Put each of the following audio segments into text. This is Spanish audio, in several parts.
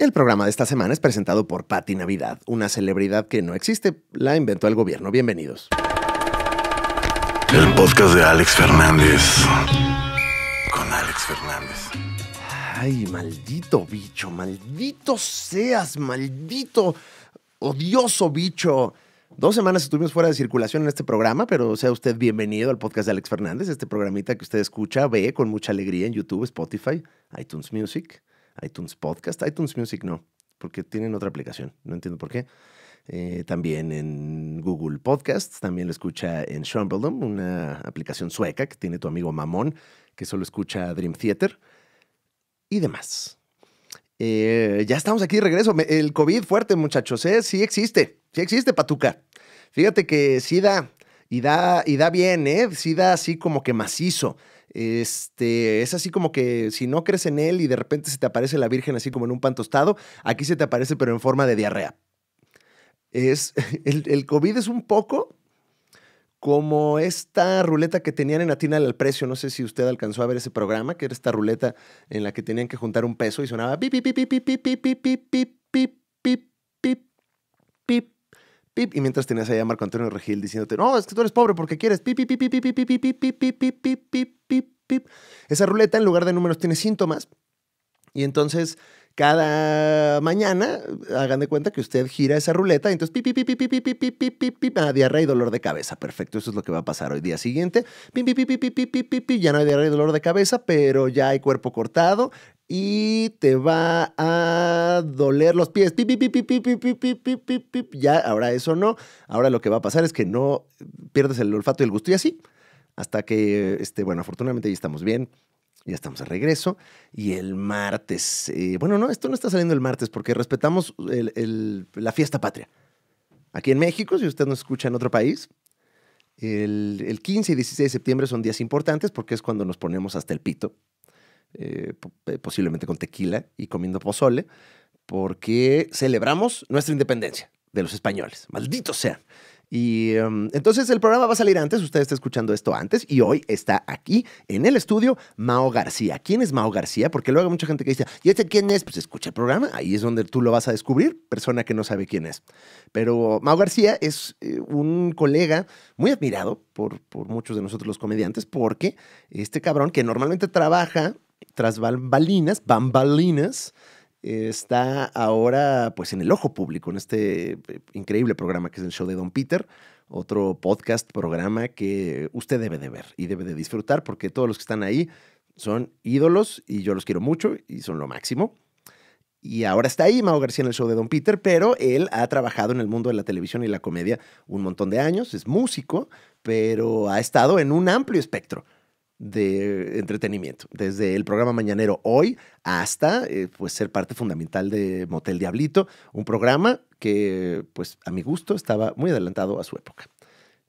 El programa de esta semana es presentado por Patti Navidad, una celebridad que no existe, la inventó el gobierno. Bienvenidos. El podcast de Alex Fernández. Con Alex Fernández. Ay, maldito bicho, maldito seas, maldito odioso bicho. Dos semanas estuvimos fuera de circulación en este programa, pero sea usted bienvenido al podcast de Alex Fernández, este programita que usted escucha, ve con mucha alegría en YouTube, Spotify, iTunes Music iTunes Podcast, iTunes Music no, porque tienen otra aplicación, no entiendo por qué. Eh, también en Google Podcasts, también lo escucha en Shumbledom, una aplicación sueca que tiene tu amigo Mamón, que solo escucha Dream Theater y demás. Eh, ya estamos aquí de regreso. El COVID fuerte, muchachos, ¿eh? sí existe, sí existe, Patuca. Fíjate que sí da, y da, y da bien, sí da así como que macizo. Este, es así como que si no crees en él y de repente se te aparece la Virgen así como en un pan tostado, aquí se te aparece pero en forma de diarrea. Es, el, el COVID es un poco como esta ruleta que tenían en Atina al precio, no sé si usted alcanzó a ver ese programa, que era esta ruleta en la que tenían que juntar un peso y sonaba pi pi pi pi pi pi pi pi y mientras tenías ahí a Marco Antonio Regil diciéndote, no, es que tú eres pobre porque quieres, pip, Esa ruleta en lugar de números tiene síntomas. Y entonces cada mañana hagan de cuenta que usted gira esa ruleta y entonces pip, pip, pip, diarrea y dolor de cabeza. Perfecto, eso es lo que va a pasar hoy día siguiente. Pip, pip, pip, pip, pip, ya no hay diarrea y dolor de cabeza, pero ya hay cuerpo cortado, y te va a doler los pies. Pip, pip, pip, ya, ahora eso no. Ahora lo que va a pasar es que no pierdes el olfato y el gusto y así. Hasta que, este, bueno, afortunadamente ya estamos bien. Ya estamos a regreso. Y el martes, eh, bueno, no, esto no está saliendo el martes porque respetamos el, la fiesta patria. Aquí en México, si usted nos escucha en otro país, el 15 y 16 de septiembre son días importantes porque es cuando nos ponemos hasta el pito eh, eh, posiblemente con tequila y comiendo pozole, porque celebramos nuestra independencia de los españoles. Malditos sean. Y em, entonces el programa va a salir antes, usted está escuchando esto antes y hoy está aquí en el estudio Mao García. ¿Quién es Mao García? Porque luego hay mucha gente que dice, ¿y este quién es? Pues escucha el programa, ahí es donde tú lo vas a descubrir, persona que no sabe quién es. Pero Mao García es eh, un colega muy admirado por, por muchos de nosotros los comediantes porque este cabrón que normalmente trabaja tras bambalinas, bambalinas, está ahora pues en el ojo público, en este eh, increíble programa que es el show de Don Peter, otro podcast, programa que usted debe de ver y debe de disfrutar porque todos los que están ahí son ídolos y yo los quiero mucho y son lo máximo. Y ahora está ahí Mao García en el show de Don Peter, pero él ha trabajado en el mundo de la televisión y la comedia un montón de años, es músico, pero ha estado en un amplio espectro de entretenimiento, desde el programa Mañanero Hoy hasta eh, pues ser parte fundamental de Motel Diablito, un programa que pues a mi gusto estaba muy adelantado a su época.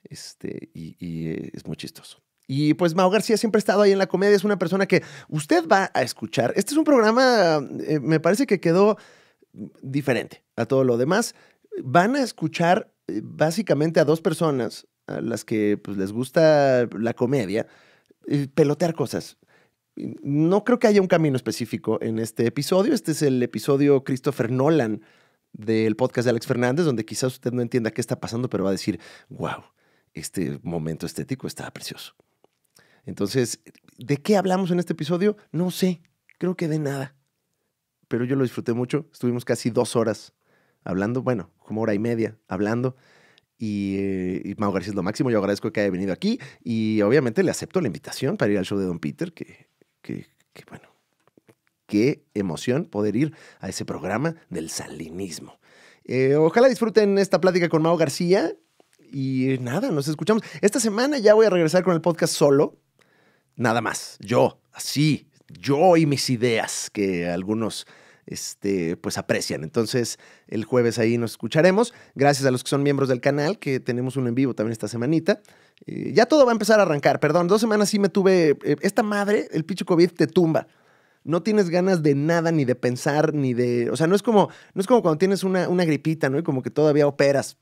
Este, y, eh, es muy chistoso. Y pues Mao García siempre ha estado ahí en la comedia, es una persona que usted va a escuchar. Este es un programa, eh, me parece que quedó diferente a todo lo demás. Van a escuchar básicamente a dos personas a las que pues, les gusta la comedia, pelotear cosas. No creo que haya un camino específico en este episodio. Este es el episodio Christopher Nolan del podcast de Alex Fernández, donde quizás usted no entienda qué está pasando, pero va a decir, wow, este momento estético está precioso. Entonces, ¿de qué hablamos en este episodio? No sé, creo que de nada. Pero yo lo disfruté mucho, estuvimos casi dos horas hablando, bueno, como hora y media hablando. Eh, y, Mau García es lo máximo. Yo agradezco que haya venido aquí. Y obviamente le acepto la invitación para ir al show de Don Peter, que, bueno, qué emoción poder ir a ese programa del salinismo. Eh, ojalá disfruten esta plática con Mau García. Y nada, nos escuchamos. Esta semana ya voy a regresar con el podcast solo. Nada más. Yo, así. Yo y mis ideas que algunos este, pues aprecian. Entonces, el jueves ahí nos escucharemos. Gracias a los que son miembros del canal, que tenemos un en vivo también esta semanita. Eh, ya todo va a empezar a arrancar, perdón, dos semanas sí me tuve, eh, esta madre, el picho COVID te tumba. No tienes ganas de nada, ni de pensar, ni de... O sea, no es como, no es como cuando tienes una, una gripita, ¿no? Y como que todavía operas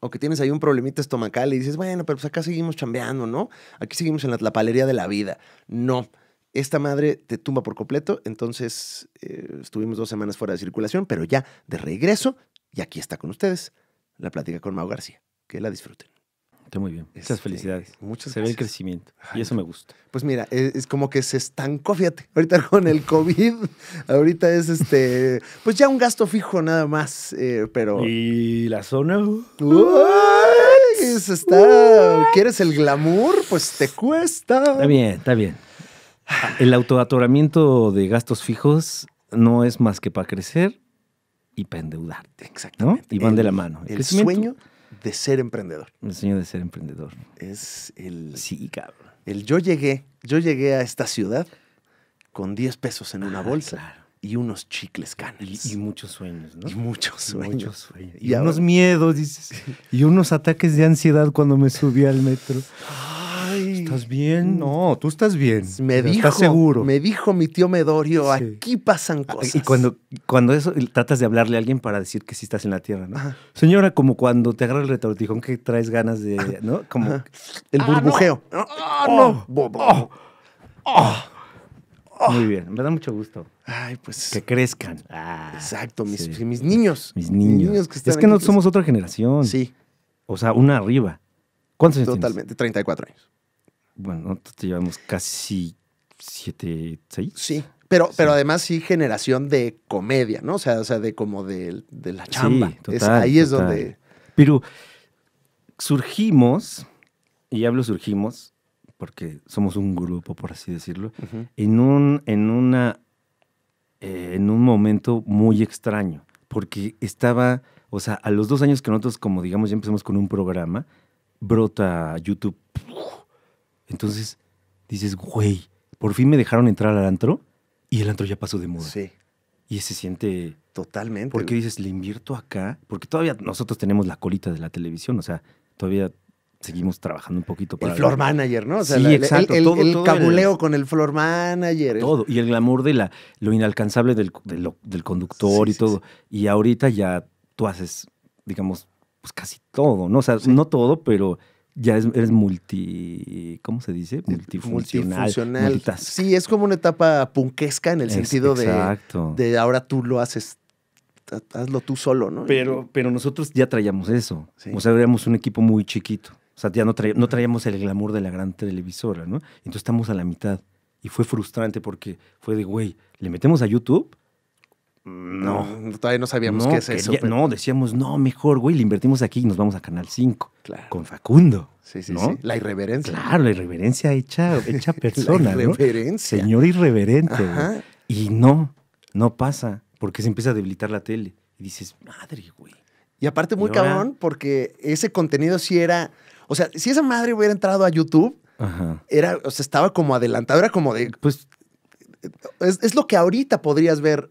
o que tienes ahí un problemita estomacal y dices, bueno, pero pues acá seguimos chambeando, ¿no? Aquí seguimos en la palería de la vida. No esta madre te tumba por completo. Entonces eh, estuvimos dos semanas fuera de circulación, pero ya de regreso y aquí está con ustedes la plática con Mau García. Que la disfruten. Está muy bien. muchas este, felicidades. Muchas se ve el crecimiento. y eso me gusta. Pues mira, e, es, como que se estancó, fíjate. Ahorita con el COVID, ahorita es este. Pues ya un gasto fijo nada más, eh, pero. ¿Y la zona? Uh, está. ¿Quieres el glamour? Pues te cuesta. Está bien, está bien. El autoatoramiento de gastos fijos no es más que para crecer y para endeudarte. Exactamente. Y van de la mano. El, el sueño de ser emprendedor. El sueño de ser emprendedor. Es el. Sí, cabrón. El yo llegué, yo llegué a esta ciudad con 10 pesos en una ah, bolsa. Y unos chicles canes. Y, muchos sueños, ¿no? Y muchos sueños. Y, unos miedos, dices. Y unos ataques de ansiedad cuando me subí al metro. ¿Estás bien? Mm. No, tú estás bien. Me dijo, Me dijo mi tío Medorio, aquí pasan ah, cosas. Y cuando, cuando eso, tratas de hablarle a alguien para decir que sí estás en la tierra, ¿no? Señora, como cuando te agarra el retortijón que traes ganas de, ¿no? Como el burbujeo. Ah, no. muy bien, me da mucho gusto. Ay, pues. Que crezcan. Ah, exacto, mis, mis, niños. Mis niños. es que no pues, somos otra generación. Sí. O sea, una arriba. ¿Cuántos años Totalmente, 34 años bueno, nosotros te llevamos casi siete, seis. Sí, pero, pero además sí generación de comedia, ¿no? O sea, o sea de como de, la chamba. ahí es donde... Pero surgimos, y hablo surgimos, porque somos un grupo, por así decirlo, en, un, en, una, eh, en un momento muy extraño, porque estaba, o sea, a los dos años que nosotros, como digamos, ya empezamos con un programa, brota YouTube entonces dices, güey, por fin me dejaron entrar al antro y el antro ya pasó de moda. Sí. Y se siente... Totalmente. Porque dices, le invierto acá, porque todavía nosotros tenemos la colita de la televisión, o sea, todavía seguimos trabajando un poquito para... El floor manager, ¿no? sí, exacto. El, cabuleo con el floor manager. Todo. Y el glamour de la, lo inalcanzable del, conductor y todo. Y ahorita ya tú haces, digamos, pues casi todo, ¿no? O sea, no todo, pero ya eres, multi. ¿Cómo se dice? Eh, multifuncional. Multifuncional. Sí, es como una etapa punquesca en el sentido de, de, ahora tú lo haces. Hazlo tú solo, ¿no? Pero, pero nosotros ya traíamos eso. O sea, éramos un equipo muy chiquito. O sea, ya no, traíamos, no traíamos el glamour de la gran televisora, ¿no? Entonces estamos a la mitad. Y fue frustrante porque fue de, güey, le metemos a YouTube no. Mm, todavía no sabíamos qué es eso. No, decíamos, no, mejor, güey, le invertimos aquí y nos vamos a Canal 5. Con Facundo. Sí, sí, sí. La irreverencia. Claro, la irreverencia hecha, hecha persona. la irreverencia. Señor irreverente. Y no, no pasa, porque se empieza a debilitar la tele. Y dices, madre, güey. Y aparte, muy cabrón, porque ese contenido sí era. O sea, si esa madre hubiera entrado a YouTube, era, o sea, estaba como adelantado, era como de. Pues es, lo que ahorita podrías ver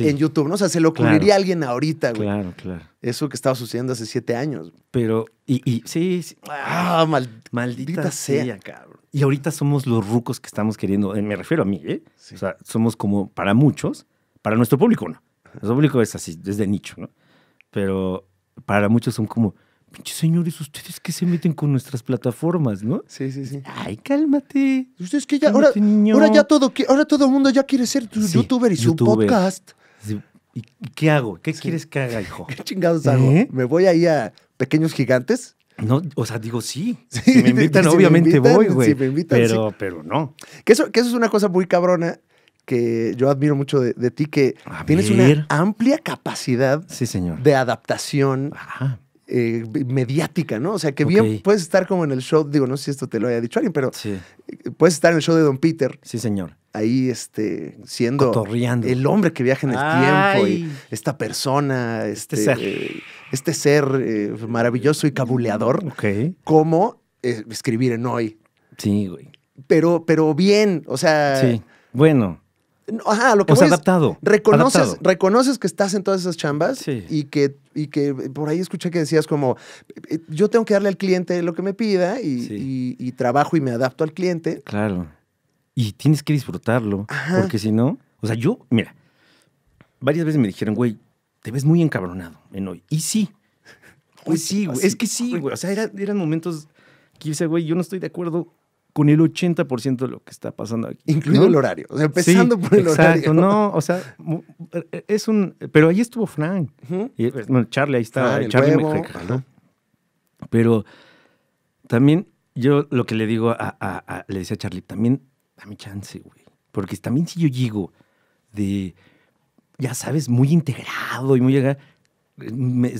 en YouTube, ¿no? O sea, se lo ocurriría alguien ahorita, güey. Claro, claro. Eso que estaba sucediendo hace siete años. Pero, y, y sí, sí, Ah, maldita, sea, cabrón. Y ahorita somos los rucos que estamos queriendo, eh, me refiero a mí, ¿eh? O sea, somos como para muchos, para nuestro público no. Nuestro público es así, es de nicho, ¿no? Pero para muchos son como ¡Pinche señores, ustedes que se meten con nuestras plataformas, ¿no? Sí, sí, sí. Ay, cálmate. Ustedes que ya, ahora, ya todo, ahora todo el mundo ya quiere ser tu youtuber y su podcast. ¿Y qué hago? ¿Qué quieres que haga, hijo? ¿Qué chingados hago? ¿Eh? ¿Me voy ahí a Pequeños Gigantes? No, o sea, digo sí. si me invitan, obviamente voy, güey. me invitan, pero, pero no. Que eso, es una cosa muy cabrona que yo admiro mucho de, ti, que tienes una amplia capacidad de adaptación Ajá. Eh, mediática, ¿no? O sea, que bien puedes estar como en el show, digo, no sé si esto te lo haya dicho alguien, pero eh, puedes estar en el show de Don Peter. Sí, señor. Ahí, este, siendo el hombre que viaja en el tiempo y esta persona, este, este ser, eh, este maravilloso y cabuleador, Ok. como escribir en hoy. Sí, güey. Pero, pero bien, o sea. Sí, bueno. Ajá, lo que adaptado. reconoces, que estás en todas esas chambas y, que, y que por ahí escuché que decías como, eh, eh, yo tengo que darle al cliente lo que me pida y, trabajo y me adapto al cliente. Claro. Y tienes que disfrutarlo, porque si no, o sea, yo, mira, varias veces me dijeron, güey, te ves muy encabronado en hoy. Y sí. pues sí, güey. Es que sí, güey. O sea, eran momentos que dice, güey, yo no estoy de acuerdo con el 80% de lo que está pasando aquí. Incluido el horario, o sea, empezando por el horario. Exacto, no, o sea, eh, eh, es un... Pero ahí estuvo Frank. Eh, Charlie, ahí está. Charlie me Pero también yo lo que le digo a, a, le decía a Charlie, también dame chance, güey. Porque también si yo llego de, ya sabes, muy integrado y muy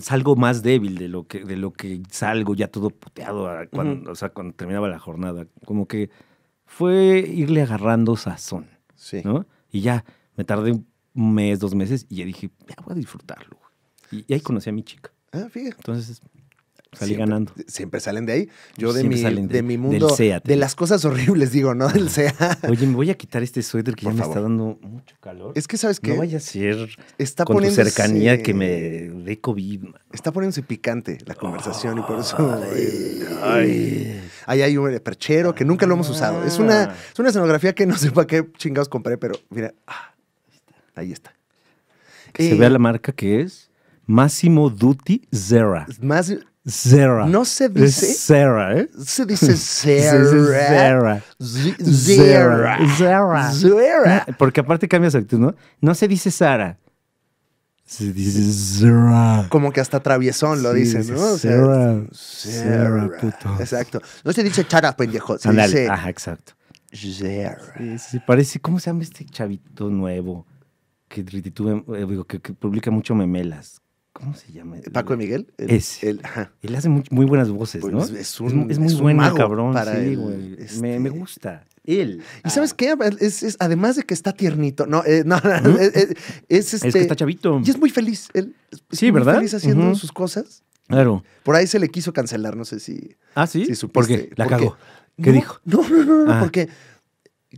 salgo más débil de lo que, de lo que salgo ya todo puteado ah, cuando, o sea, cuando terminaba la jornada. Como que fue irle agarrando sazón. Sí. ¿no? Y ya me tardé un mes, dos meses y ya dije, ya voy a disfrutarlo. Y, y ahí conocí a mi chica. Ah, fíjate. Entonces, Salí ganando. Siempre salen de ahí. Yo de mi, de, de mi, mundo, de las cosas horribles, digo, ¿no? Del SEA. Oye, me voy a quitar este suéter que ya me está dando mucho calor. Es que, ¿sabes qué? No vaya a ser está con tu cercanía que me dé COVID. Está poniéndose picante la conversación y por eso... Ay, Ahí hay un perchero que nunca lo hemos usado. Es una, ah. es una escenografía que no sé para qué chingados compré, pero mira, ah, ahí está. Que se vea eh, la marca que es Máximo Duty Zera. Más, Zera, No se dice. Zera, ¿eh? Se dice Zera, Zera, Zera, Zera, Porque aparte cambias actitud, ¿no? No se dice Sara. Se dice Zera, Como que hasta traviesón lo dices, ¿no? Zera, Zera, puto. Exacto. No se dice Chara, pendejo. Se dice. Ajá, exacto. Zera. Se parece. ¿Cómo se llama este chavito nuevo? que eh, publica mucho memelas. ¿Cómo se llama? Paco de Miguel. es. Él hace muy, buenas voces, pues ¿no? Es, un, es muy bueno, cabrón. Para güey. Este me, gusta. Él. ¿Y sabes qué? Es, además de que está tiernito, no, eh, no, ¿Mm? es, este. que está chavito. Y es muy feliz. Él sí, ¿verdad? feliz haciendo sus cosas. Claro. Por ahí se le quiso cancelar, no sé si. Ah, sí. ¿Por qué? La cagó? ¿Qué dijo? No, no, no, no, ah. porque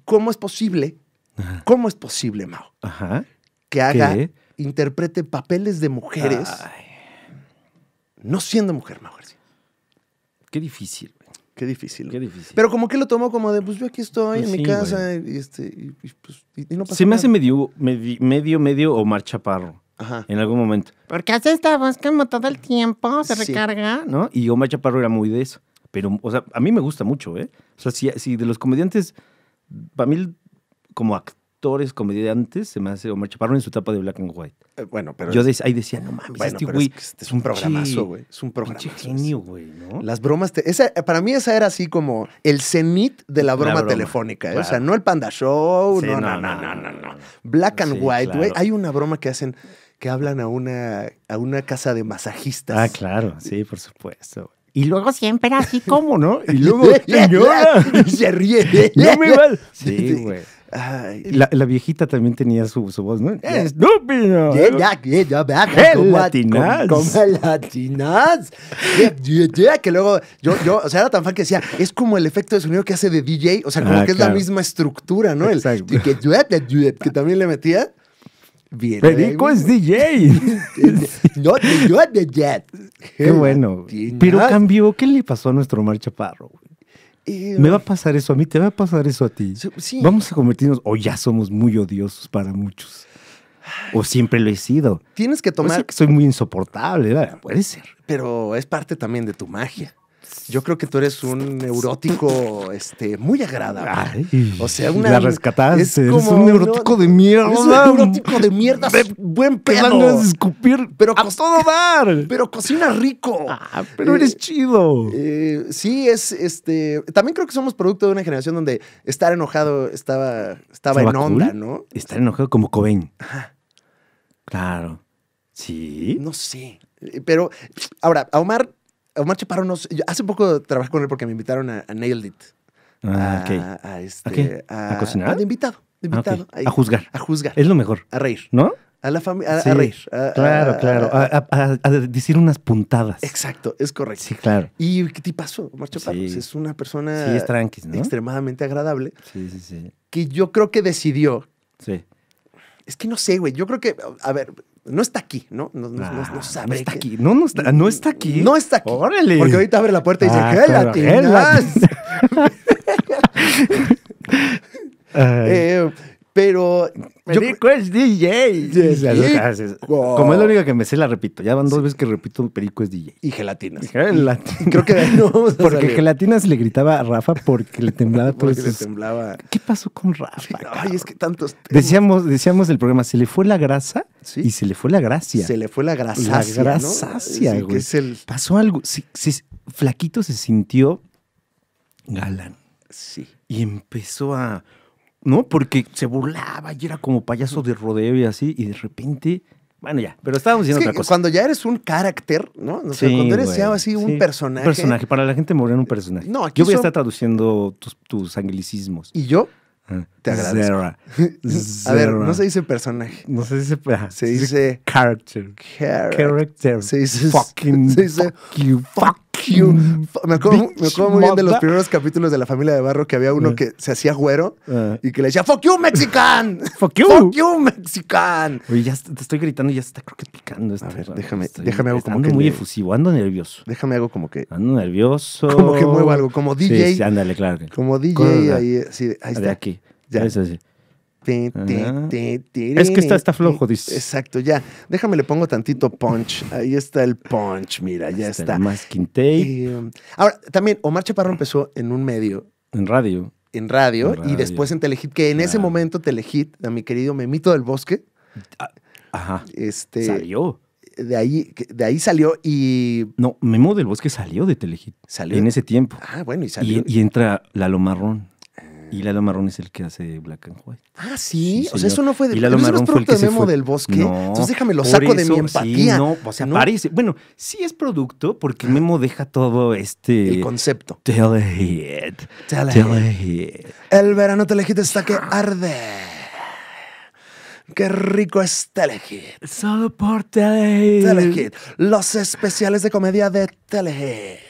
¿cómo es posible? ¿Cómo es posible, Mao? Ajá. Que haga interprete papeles de mujeres no siendo mujer, Mauricio. Qué difícil, Qué difícil. Qué difícil. Pero como que lo tomó como de, pues yo aquí estoy pues en mi casa y, este, pues, no pasa Se me hace medio, medio, medio, Omar Chaparro. Ajá. En algún momento. Porque hace esta voz como todo el tiempo, se recarga. ¿No? Y Omar Chaparro era muy de eso. Pero, o sea, a mí me gusta mucho, ¿eh? O sea, si, de los comediantes, para mí, como actor actores, comediantes, se me hace o me chaparon en su tapa de Black and White. Eh, bueno, pero. Yo ahí decía, no mames, bueno, este güey. Es, este es, un programazo, güey. Es un programa genio, güey, ¿no? Las bromas. para mí, esa era así como el cenit de la broma, telefónica. ¿eh? O sea, no el Panda Show, no, no, no, no, no, no, Black and White, güey. Hay una broma que hacen que hablan a una, a una casa de masajistas. Ah, claro, sí, por supuesto, Y luego siempre así como, ¿no? Y luego, señora, y se ríe. No me va. Sí, güey la, la, viejita también tenía su, su voz, ¿no? ¡Estúpido! ¡Qué Que luego, yo, yo, o sea, era tan fan que decía, es como el efecto de sonido que hace de DJ, o sea, como ah, que es la misma estructura, ¿no? El, que, que también le metía. Bien, Perico es DJ. no, yo de Jet. Qué bueno. Pero cambió, ¿qué le pasó a nuestro Omar Chaparro? Güey? Me va a pasar eso a mí, te va a pasar eso a ti. Vamos a convertirnos, o ya somos muy odiosos para muchos. O siempre lo he sido. Tienes que tomar. que soy muy insoportable, puede ser. Pero es parte también de tu magia yo creo que tú eres un neurótico este, muy agradable. o sea, una. La rescataste. Es, un neurótico de mierda. un neurótico de mierda. buen pedo. De escupir pero a todo dar. Pero cocina rico. Ah, pero eres eh, chido. Eh, sí, es este. También creo que somos producto de una generación donde estar enojado estaba, estaba, en onda, ¿no? Estar enojado como Cobain. Ajá. Claro. Sí. No sé. Eh, pero ahora, a Omar Omar Chaparro nos. hace poco trabajé con él porque me invitaron a, a Nailed It. Ah, a, a, este, a, cocinar. de invitado. De ah, invitado. a juzgar. A juzgar. Es lo mejor. A reír. ¿No? A la familia, a, reír. claro, claro. A, decir unas puntadas. Exacto, es correcto. Sí, claro. Y qué te Omar Chaparro. Pues, es una persona sí, es extremadamente agradable. Sí, sí, sí. Que yo creo que decidió. Sí. Es que no sé, güey. Yo creo que, a ver, no está aquí, ¿no? No, no, no ah, sabe. No está aquí. No, no está, no está aquí. No está aquí. Órale. Porque ahorita abre la puerta y dice, ah, ¡Gelatinas! eh, pero. Perico es DJ. Como es la única que me sé, la repito. Ya van dos veces que repito Perico es DJ. Y gelatinas. gelatinas. Creo que no Porque gelatinas le gritaba a Rafa porque le temblaba todo eso. temblaba. ¿Qué pasó con Rafa? ay, es que tantos. Decíamos, decíamos el programa, se le fue la grasa y se le fue la gracia. Se le fue la grasacia. La grasacia, güey. Pasó algo. flaquito se sintió galán. Sí. Y empezó a ¿no? Porque se burlaba y era como payaso de rodeo y así, y de repente. Bueno, ya, pero estábamos diciendo otra cosa. Cuando ya eres un carácter, ¿no? O sea, cuando eres güey, así un personaje. Un personaje, para la gente en un personaje. No, yo voy a estar traduciendo tus, anglicismos. ¿Y yo? Ah, te agradezco. a ver, no se dice personaje. No se dice. Se, se dice. Character. Character. Se dice. Fucking. Se dice. Fuck Mm. Me acuerdo, muy bien de los primeros capítulos de La Familia de Barro que había uno eh. que se hacía güero eh. y que le decía, fuck you, Mexican. fuck you. Fuck Mexican. Oye, ya te estoy gritando y ya se está creo que picando. esto. a ver, déjame, déjame algo como que... Ando muy efusivo, ando nervioso. Déjame algo como que... Ando nervioso. Como que muevo algo, como DJ. Sí, sí ándale, claro. Como DJ ahí, sí, ahí está. De aquí. Ya. Eso sí es que está, está flojo, dice. Exacto, ya. Déjame, le pongo tantito punch. Ahí está el punch, mira, ya este, está. Más Masking eh, ahora, también, Omar Chaparro empezó en un medio. En radio. En radio, y después en Telehit, que en ese momento Telehit, a mi querido Memito del Bosque. Ah, ajá. Este, salió. De ahí, de ahí salió y. No, Memo del Bosque salió de Telehit. Salió. En ese tiempo. Ah, bueno, y salió. Y, y entra Lalo Marrón. Y Lalo Marrón es el que hace Black and White. Ah, sí. o sea, eso no fue de. Y Lalo Marrón el que de Memo del Bosque. No, Entonces déjame lo saco de mi empatía. no, o sea, no. Bueno, sí es producto porque Memo deja todo este. El concepto. Telehit it. El verano Telehit está que arde. Qué rico es Telehit. Solo por Telehit. Telehit. Los especiales de comedia de Telehit.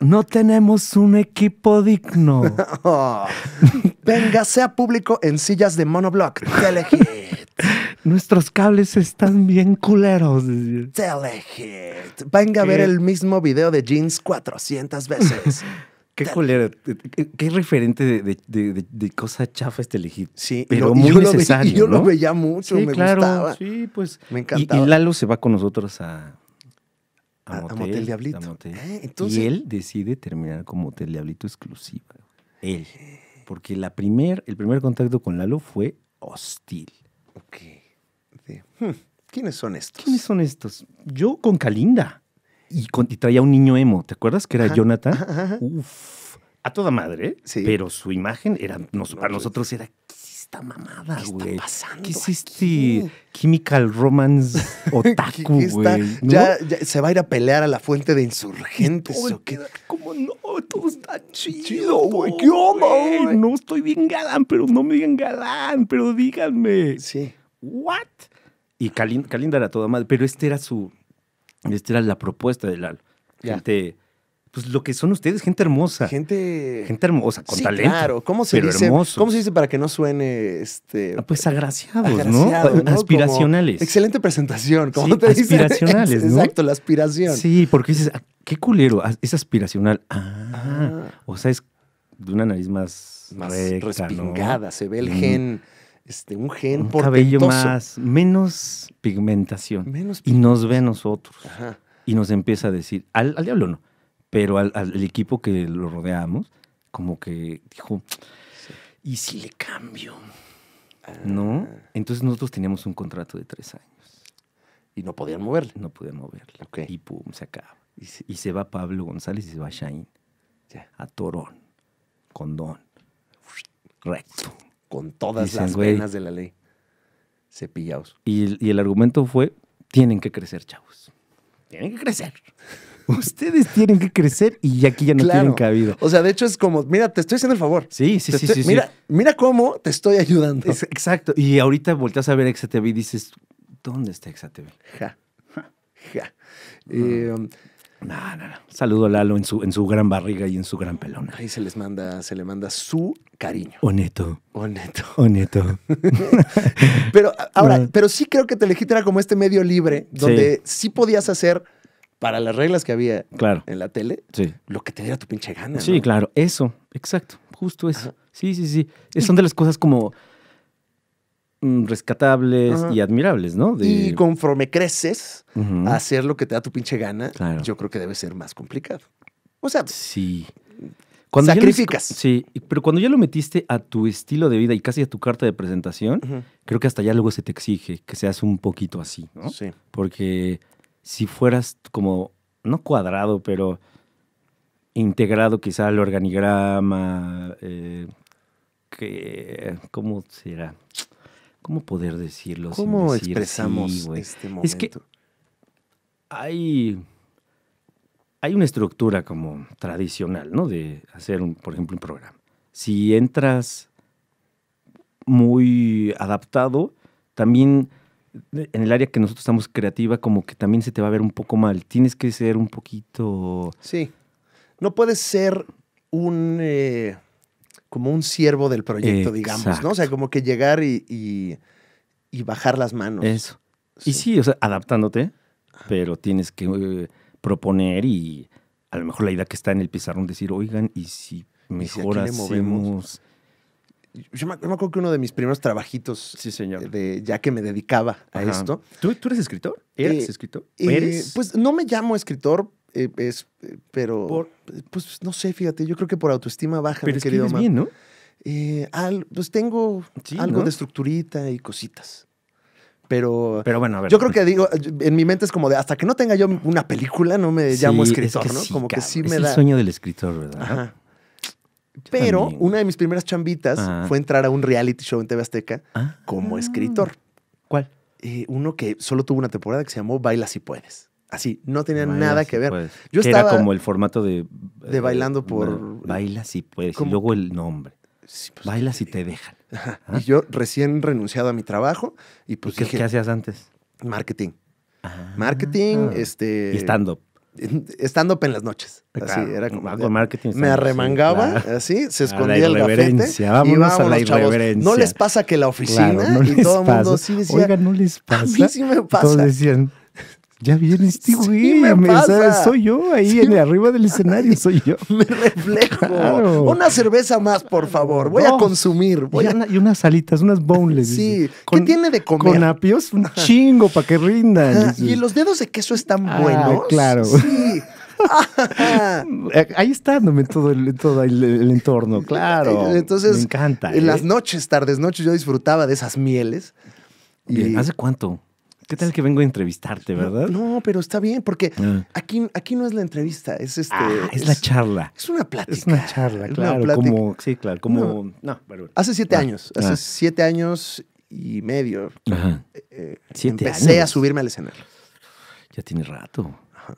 No tenemos un equipo digno. venga, sea público en sillas de monoblock. Telehit. Nuestros cables están bien culeros. Telehit. Venga a ver eh. el mismo video de Jeans 400 veces. Qué culero. Qué referente de, cosa chafa este Legit. Sí, pero muy yo necesario. Lo yo lo veía mucho, me gustaba. Sí, pues. Me encantaba. y Lalo se va con nosotros a a, motel, Diablito. Eh, y él decide terminar como Motel Diablito exclusiva. Él. Porque la primer, el primer contacto con Lalo fue hostil. Ok. Hmm, ¿Quiénes son estos? ¿Quiénes son estos? Yo con Kalinda. Y, con, traía un niño emo. ¿Te acuerdas que era Jonathan? A toda madre, pero su imagen era, para pues, nosotros era esta mamada, ¿Qué Está pasando ¿Qué hiciste? Chemical Romance Otaku, güey. Ya, se va a ir a pelear a la fuente de insurgentes. ¿Cómo no? Todo está chido, güey. ¿Qué onda, No estoy bien galán, pero no me digan galán, pero díganme. Sí. ¿What? Y Kalinda era toda madre, pero este era su. Esta era la propuesta de la Gente. Pues, lo que son ustedes, gente hermosa. Gente. Gente hermosa, con talento. Claro, ¿cómo se dice? ¿Cómo se dice para que no suene este. Ah, pues agraciados, agraciado, ¿no? Aspiracionales. excelente presentación. como te aspiracionales, Exacto, la aspiración. Sí, porque dices, ah, qué culero, ah, es aspiracional. Ah, o sea, es de una nariz más. respingada, se ve el mm. gen. Este, un gen un cabello más, menos pigmentación. Menos pigmentación. Y nos ve a nosotros. Y nos empieza a decir, al diablo no, pero al, equipo que lo rodeamos, como que dijo, ¿y si le cambio? Ah. ¿No? Entonces nosotros teníamos un contrato de tres años. Y no podían moverle. No podían moverle. Y pum, se acaba. Y se, va Pablo González y se va Shine. A Torón. con don Recto. Con todas las penas de la ley. Cepillados. Y, y el argumento fue, tienen que crecer, chavos. Tienen que crecer. Ustedes tienen que crecer y aquí ya no tienen cabido. O sea, de hecho es como, mira, te estoy haciendo el favor. Sí, sí, sí, sí, Mira, mira cómo te estoy ayudando. exacto. Y ahorita volteas a ver ExaTV y dices, ¿dónde está ExaTV? Ja, ja, ja. Eh, um, no, no, no. Saludo a Lalo en su, en su gran barriga y en su gran pelona. Ahí se les manda, se le manda su cariño. Honeto. Honeto. Honeto. pero ahora, ah. pero sí creo que Telegit era como este medio libre, donde sí podías hacer para las reglas que había claro. en la tele, lo que te diera tu pinche gana. Sí, claro, eso, exacto, justo eso. Sí, sí, sí. son de las cosas como mm, rescatables y admirables, ¿no? De... Y conforme creces, a hacer lo que te da tu pinche gana, yo creo que debe ser más complicado. O sea, sí. Cuando sacrificas. sí, pero cuando ya lo metiste a tu estilo de vida y casi a tu carta de presentación, creo que hasta ya luego se te exige que seas un poquito así, ¿no? Sí. Porque si fueras como, no cuadrado, pero integrado quizá al organigrama, eh, ¿cómo será? ¿Cómo poder decirlo? ¿Cómo expresamos este momento? Es que hay, hay una estructura como tradicional, ¿no? De hacer, un, por ejemplo, un programa. Si entras muy adaptado, también en el área que nosotros estamos creativa, como que también se te va a ver un poco mal. Tienes que ser un poquito. Sí. No puedes ser un. Eh, como un siervo del proyecto, digamos, ¿no? O sea, como que llegar y, y, bajar las manos. Eso. Y sí, o sea, adaptándote, pero tienes que eh, proponer y a lo mejor la idea que está en el pizarrón decir, oigan, y si mejor hacemos yo me, acuerdo que uno de mis primeros trabajitos, sí, señor. Eh, de, ya que me dedicaba a esto. ¿Tú, eres escritor? ¿Eres eh, escritor? Eh, pues no me llamo escritor, es, pero pues no sé, fíjate, yo creo que por autoestima baja, pero mi querido Pero bien, ¿no? pues tengo algo de estructurita y cositas. Pero, pero, bueno, a ver. Yo creo que digo, en mi mente es como de hasta que no tenga yo una película, no me llamo escritor, ¿no? como que sí me es el sueño del escritor, ¿verdad? Ajá. Pero una de mis primeras chambitas ah. fue entrar a un reality show en TV Azteca ah. como ah. escritor. ¿Cuál? Eh, uno que solo tuvo una temporada que se llamó Baila si puedes. Así, no tenía nada que ver. Yo estaba, era como el formato de... De eh, bailando por... Baila si puedes. y luego el nombre. Bailas pues, y Baila si eh, te dejan. Y yo recién renunciado a mi trabajo y pues... ¿Y qué, hacías antes? Marketing. marketing, este. Y stand-up. stand-up en las noches. Ah, así era como. Algo marketing. Me arremangaba, así, se escondía el gafete. Vámonos a la irreverencia. no les pasa que la oficina y todo el mundo sí decía. Oiga, no les pasa. A mí sí me pasa. Todos decían, ya vienes, este tío. güey. soy yo ahí en arriba del escenario, soy yo. me reflejo. Una cerveza más, por favor. Voy a consumir. y, unas salitas, unas boneless. Sí. ¿Qué tiene de comer? Con apios, un chingo para que rindan. y los dedos de queso están ah, buenos. Claro. Sí. Eh, ahí está todo, el, entorno, claro. Entonces, me encanta. En ¿eh? las noches, tardes, noches, yo disfrutaba de esas mieles. y... ¿Hace cuánto? ¿Qué tal que vengo a entrevistarte, verdad? No, pero está bien, porque ah. aquí, aquí no es la entrevista, es este. Ah, es, la charla. Es una plática. Es una charla, claro. Como, sí, claro, como. No, Hace siete ah, años, hace siete años y medio, Ajá. Eh, empecé a subirme al escenario. Ya tiene rato. Ajá.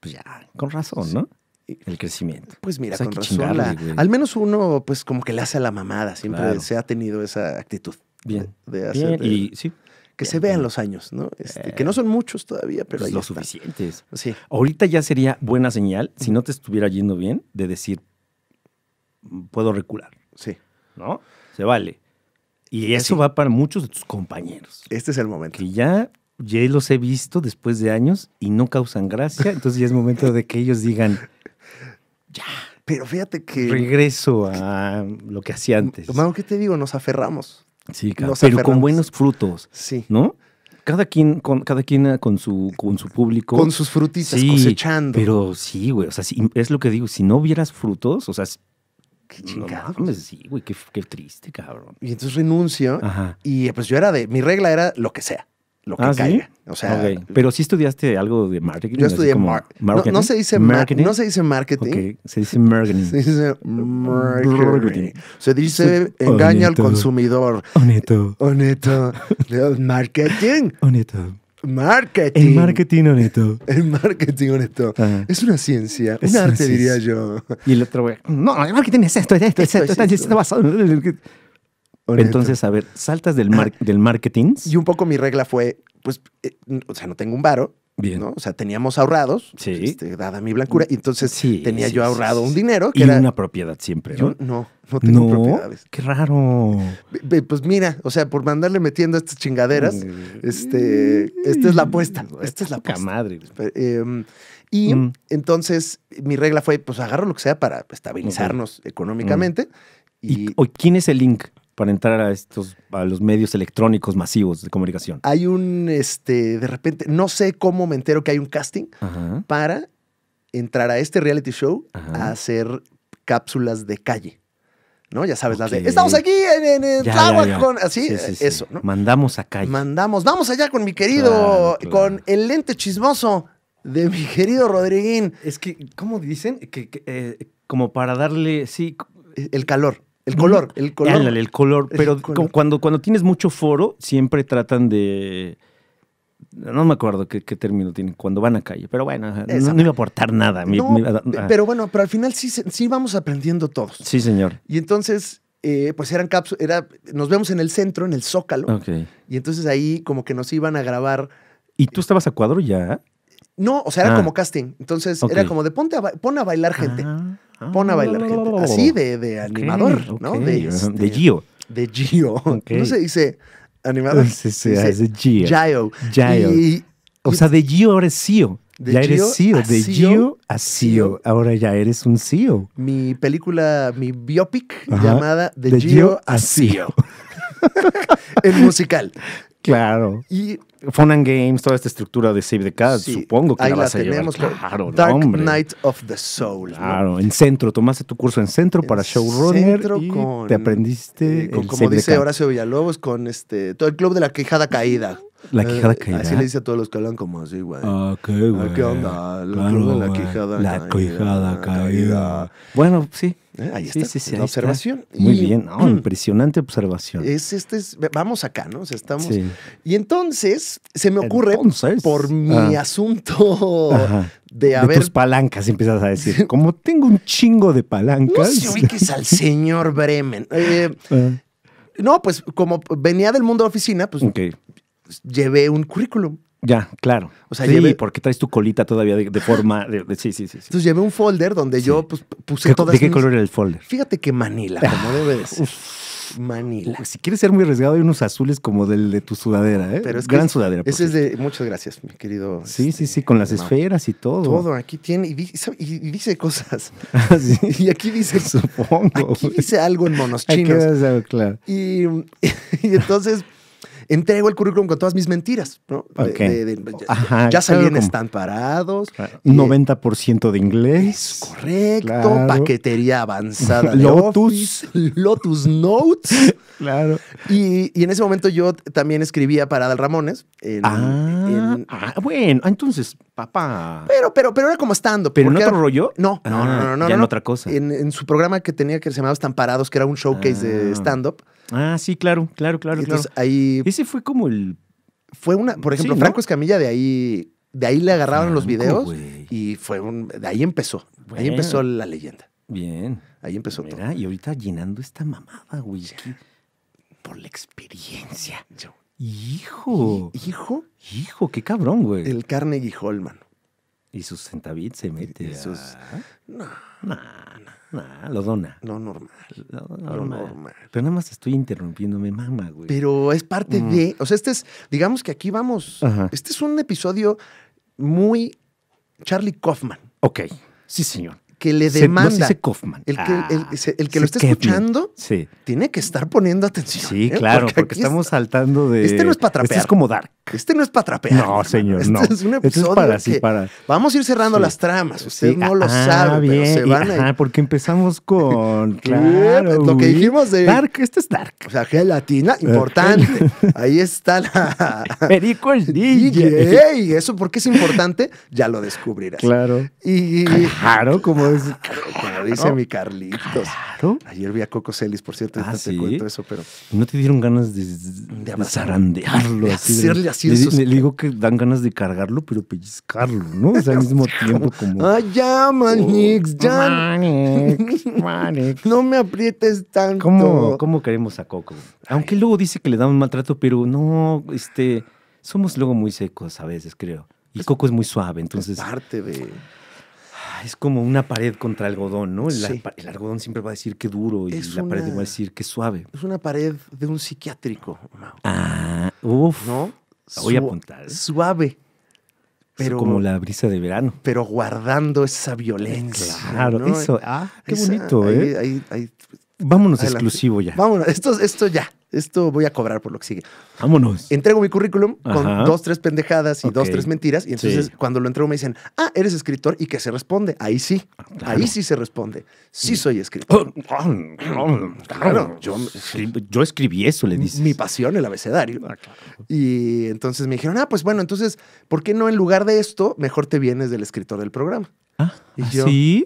Pues ya, con razón, ¿no? El crecimiento. Pues mira, pues con razón. al menos uno, pues como que le hace a la mamada, siempre se ha tenido esa actitud. Bien. De, hacer, y sí, que se vean los años, ¿no? Este, que eh, no son muchos todavía, pero pues suficientes. Sí. Ahorita ya sería buena señal, si no te estuviera yendo bien, de decir, mm, puedo recular. Sí. ¿No? Se vale. Y pues eso va para muchos de tus compañeros. Este es el momento. Que ya, ya los he visto después de años y no causan gracia, entonces ya es momento de que ellos digan, ya. Pero fíjate que... Regreso a lo que hacía antes. Mago, ¿qué te digo? Nos aferramos. Sí, claro, pero con buenos frutos. Sí. ¿No? Cada quien, con, cada quien ah, con su, con su público. Con sus frutitas sí, cosechando. Pero sí, güey. O sea, es lo que digo. Si no hubieras frutos, o sea, Qué chingado. sí, güey, qué, qué, triste, cabrón. Y entonces renuncio. Ajá. Y pues yo era de. Mi regla era lo que sea lo que ah, O sea, okay. pero si estudiaste algo de marketing. Yo estudié marketing. No, se dice marketing. no se dice marketing. Se dice marketing. Se marketing. Se dice engaña al consumidor. Honesto. Honesto. Marketing. Honesto. Marketing. El marketing honesto. El marketing honesto. Es una ciencia, es un arte, diría yo. Y el otro, güey, no, el marketing es esto, es esto, es esto, es esto, entonces, a ver, saltas del, ah. del marketing. Y un poco mi regla fue, pues, eh, o sea, no tengo un varo, Bien. ¿no? O sea, teníamos ahorrados, pues, sí. Este, dada mi blancura, y entonces tenía yo ahorrado un dinero. Que y era... una propiedad siempre, ¿no? Yo, no, no tengo propiedades. Qué raro. Pues mira, o sea, por mandarle metiendo estas chingaderas, mm. este, esta es la apuesta. Mm, esta es la apuesta. madre. Em, y mm. entonces mi regla fue, pues agarro lo que sea para estabilizarnos económicamente. ¿Y, ¿Quién es el link? para entrar a estos a los medios electrónicos masivos de comunicación. Hay un este de repente no sé cómo me entero que hay un casting para entrar a este reality show a hacer cápsulas de calle. ¿No? Ya sabes, las de estamos aquí en, en ya, con así, eso, Mandamos a calle. Mandamos, vamos allá con mi querido, con el lente chismoso de mi querido Rodriguín. Es que, ¿cómo dicen? Que, eh, como para darle, sí. El calor el color, el color. el color. Pero Cuando, cuando tienes mucho foro, siempre tratan de. No me acuerdo qué, término tienen, cuando van a calle. Pero bueno, no, no, iba a aportar nada. pero bueno, pero al final sí, sí vamos aprendiendo todos. Sí, señor. Y entonces, eh, pues eran cápsulas, era, nos vemos en el centro, en el Zócalo. Y entonces ahí como que nos iban a grabar. ¿Y tú estabas a cuadro ya? No, o sea, era ah. como casting. Entonces era como de ponte a, pon a bailar gente. Ah. Pon a bailar gente. Así de, de animador, ¿no? De, este, Gio. De Gio. No se dice animador. Sí, ah, dice Gio. Gio. Gio. o sea, de Gio ahora es CEO. ya eres CEO. De Gio a CEO. Ahora ya eres un CEO. Mi película, mi biopic llamada De, Gio, a CEO. el musical. Claro. Y Fun and Games, toda esta estructura de Save the Cat, supongo que la vas a tenemos, llevar. Claro, Dark Night of the Soul. Claro, en Centro, tomaste tu curso en Centro para showrunner centro y te aprendiste eh, con, el Como dice Horacio Villalobos, con este todo el club de la quejada caída. La eh, quijada caída. Así le dice a todos los que hablan como así, güey. Ah, qué, güey. Ah, ¿Qué onda? claro, la quijada La quijada caída. Bueno, sí. Eh, ahí está. Sí, sí, la observación. Muy bien, impresionante observación. Es, este es, vamos acá, ¿no? O sea, estamos. Y entonces se me ocurre por mi ah. asunto de haber. De palancas, empiezas a decir. Como tengo un chingo de palancas. No sé, al señor Bremen. Eh, ah. No, pues como venía del mundo de oficina, pues okay llevé un currículum. Ya, claro. O sea, sí, porque traes tu colita todavía de, forma. De, sí, sí, sí, Entonces llevé un folder donde yo pues, puse ¿Qué, todas. ¿De qué color era el folder? Fíjate que Manila, ah, como debes. Manila. Si quieres ser muy arriesgado, hay unos azules como del de tu sudadera, ¿eh? Pero es Gran sudadera. Ese es de. Muchas gracias, mi querido. Sí, sí, este, sí, con las esferas y todo. Todo, aquí tiene. Y, dice, y dice cosas. Ah, y aquí dice. Supongo. Aquí dice algo en monos chinos. claro. Y, y entonces entrego el currículum con todas mis mentiras, ¿no? ya salí claro, están parados. 90% eh, de inglés. correcto. Paquetería avanzada. Lotus. Lotus Notes. claro. Y, en ese momento yo también escribía para Adal Ramones. ah, ah, bueno, ah, entonces, papá. Pero, pero, pero era como stand-up. ¿Pero en otro rollo? No, no, ah, no, no, no, Ya en otra cosa. En, su programa que tenía que se llamaba Están Parados, que era un showcase de ah. stand-up. Ah, sí, claro, claro, claro. Entonces ahí. Ese fue como el. Fue una. Por ejemplo, Franco Escamilla de ahí. De ahí le agarraron los videos y fue un. De ahí empezó. Ahí empezó la leyenda. Bien. Ahí empezó Mira, Y ahorita llenando esta mamada, güey. Por la experiencia. Hijo. ¿Hijo? Hijo, qué cabrón, güey. El Carnegie Hall, mano. Y sus centavitos se mete. Y, sus... No. Nah, lo dona. Lo normal. Lo, normal. Pero nada más estoy interrumpiéndome, mamá, güey. Pero es parte mm. de. O sea, este es. Digamos que aquí vamos. Este es un episodio muy Charlie Kaufman. Ok. Sí, señor que le demanda. Kaufman. El que, el, ah, que lo está escuchando tiene que estar poniendo atención. Sí, ¿eh? claro, porque, estamos saltando de. Este no es para trapear. Este es como Dark. Este no es para trapear. No, señor. Este no. es un episodio. Este es para, sí, para. Vamos a ir cerrando las tramas. Ustedes no lo ah, saben, pero se van a... porque empezamos con. claro. lo que dijimos de. Dark, este es Dark. O sea, gelatina, importante. Ahí está la. Perico el DJ. Y eso, porque es importante? Ya lo descubrirás. Claro. Y. Claro, como como dice mi Carlitos. Ayer vi a Coco Celis, por cierto, ah, eso, pero. ¿No te dieron ganas de, de, zarandearlo? De hacerle así. Le, le, digo que dan ganas de cargarlo, pero pellizcarlo, ¿no? O al mismo tiempo como. ¡Ah, ya, Manix! Oh, ¡Ya! Manix, No me aprietes tanto. ¿Cómo, ¿Cómo queremos a Coco? Aunque luego dice que le damos un maltrato, pero no, este. Somos luego muy secos a veces, creo. Y pues Coco es muy suave, pues entonces. de. Ah, es como una pared contra algodón, ¿no? El, algodón siempre va a decir que duro y la pared va a decir que suave. Es una pared de un psiquiátrico. Ah, uff. ¿No? La voy a apuntar. ¿eh? Suave. Pero, es como la brisa de verano. Pero guardando esa violencia. Claro, eso. Ah, qué bonito, ¿eh? Ahí, Vámonos exclusivo ya. Vámonos. Esto, esto ya. Esto voy a cobrar por lo que sigue. Vámonos. Entrego mi currículum con dos, tres pendejadas y dos, tres mentiras. Y entonces cuando lo entrego me dicen, ah, eres escritor. ¿Y que se responde? Ahí sí. Ah, ahí sí se responde. Sí, soy escritor. claro. Yo, escribí eso, le dices. Mi pasión, el abecedario. Ah, y entonces me dijeron, ah, pues bueno, entonces, ¿por qué no en lugar de esto, mejor te vienes del escritor del programa? Ah, ¿sí?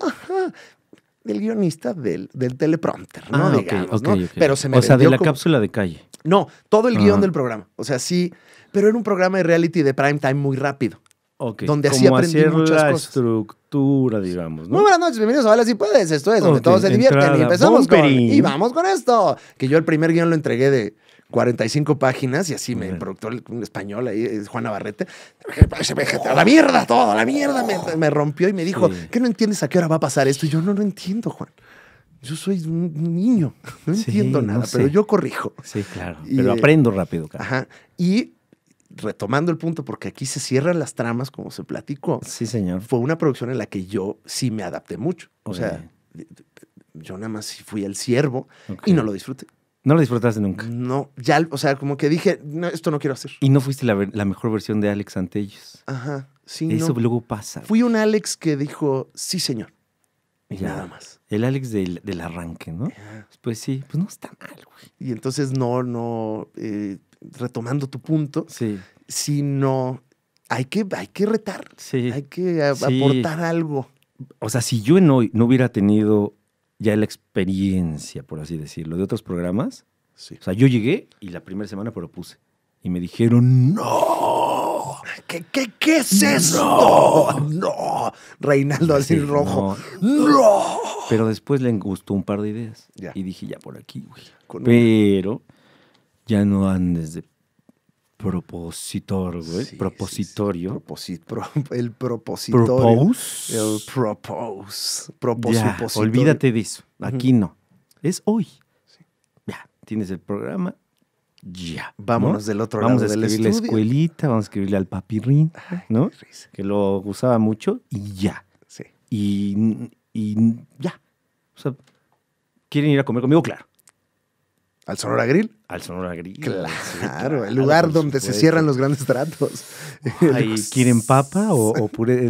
del guionista del, del teleprompter, ¿no? Ah, ¿no? Pero se me O sea, de la cápsula de calle. No, todo el guión del programa. O sea, sí, pero era un programa de reality de prime time muy rápido. Ok. Donde así como aprendí hacer muchas la cosas. estructura, digamos, ¿no? Muy buenas noches, bienvenidos a Hola Si Puedes. Esto es donde todos se divierten. y empezamos con... Y vamos con esto. Que yo el primer guión lo entregué de 45 páginas y así me produjo un español ahí, eh, Juan Navarrete, la mierda todo, la mierda, me, rompió y me dijo, que no entiendes a qué hora va a pasar esto? Y yo no lo entiendo, Juan. Yo soy un niño, no entiendo nada, pero yo corrijo. Sí, claro, pero eh, aprendo rápido. Ajá, y retomando el punto, porque aquí se cierran las tramas como se platicó. Sí, señor. Fue una producción en la que yo sí me adapté mucho. O sea, yo nada más fui el siervo y no lo disfruté. No lo disfrutaste nunca. No, ya, o sea, como que dije, no, esto no quiero hacer. Y no fuiste la, mejor versión de Alex ante ellos. Ajá, sí. Eso luego pasa. Fui un Alex que dijo, sí, señor. Y nada más. El Alex del, arranque, ¿no? Pues sí, pues no está mal, güey. Y entonces no, no, eh, retomando tu punto, sí. sino hay que, hay que retar, sí. hay que aportar algo. O sea, si yo hoy no hubiera tenido ya la experiencia, por así decirlo, de otros programas. Sí. O sea, yo llegué y la primera semana propuse. Y me dijeron, no, ¿qué, es eso? No, Reinaldo así rojo, no. Pero después le gustó un par de ideas. Y dije, ya por aquí, güey. Pero ya no andes de propositor, güey. propositorio. el sí. el Propose. El propose. ya, olvídate de eso. Aquí no. Es hoy. Ya, tienes el programa. Ya. Vámonos del otro lado. Vamos a escribirle a la escuelita, vamos a escribirle al papirrín, ¿no? Que lo usaba mucho y ya. Sí. Y, y ya. O sea, ¿quieren ir a comer conmigo? Claro. ¿Al Sonora Grill? Al Sonora Grill. Claro, el lugar donde se cierran los grandes tratos. ¿Quieren papa o,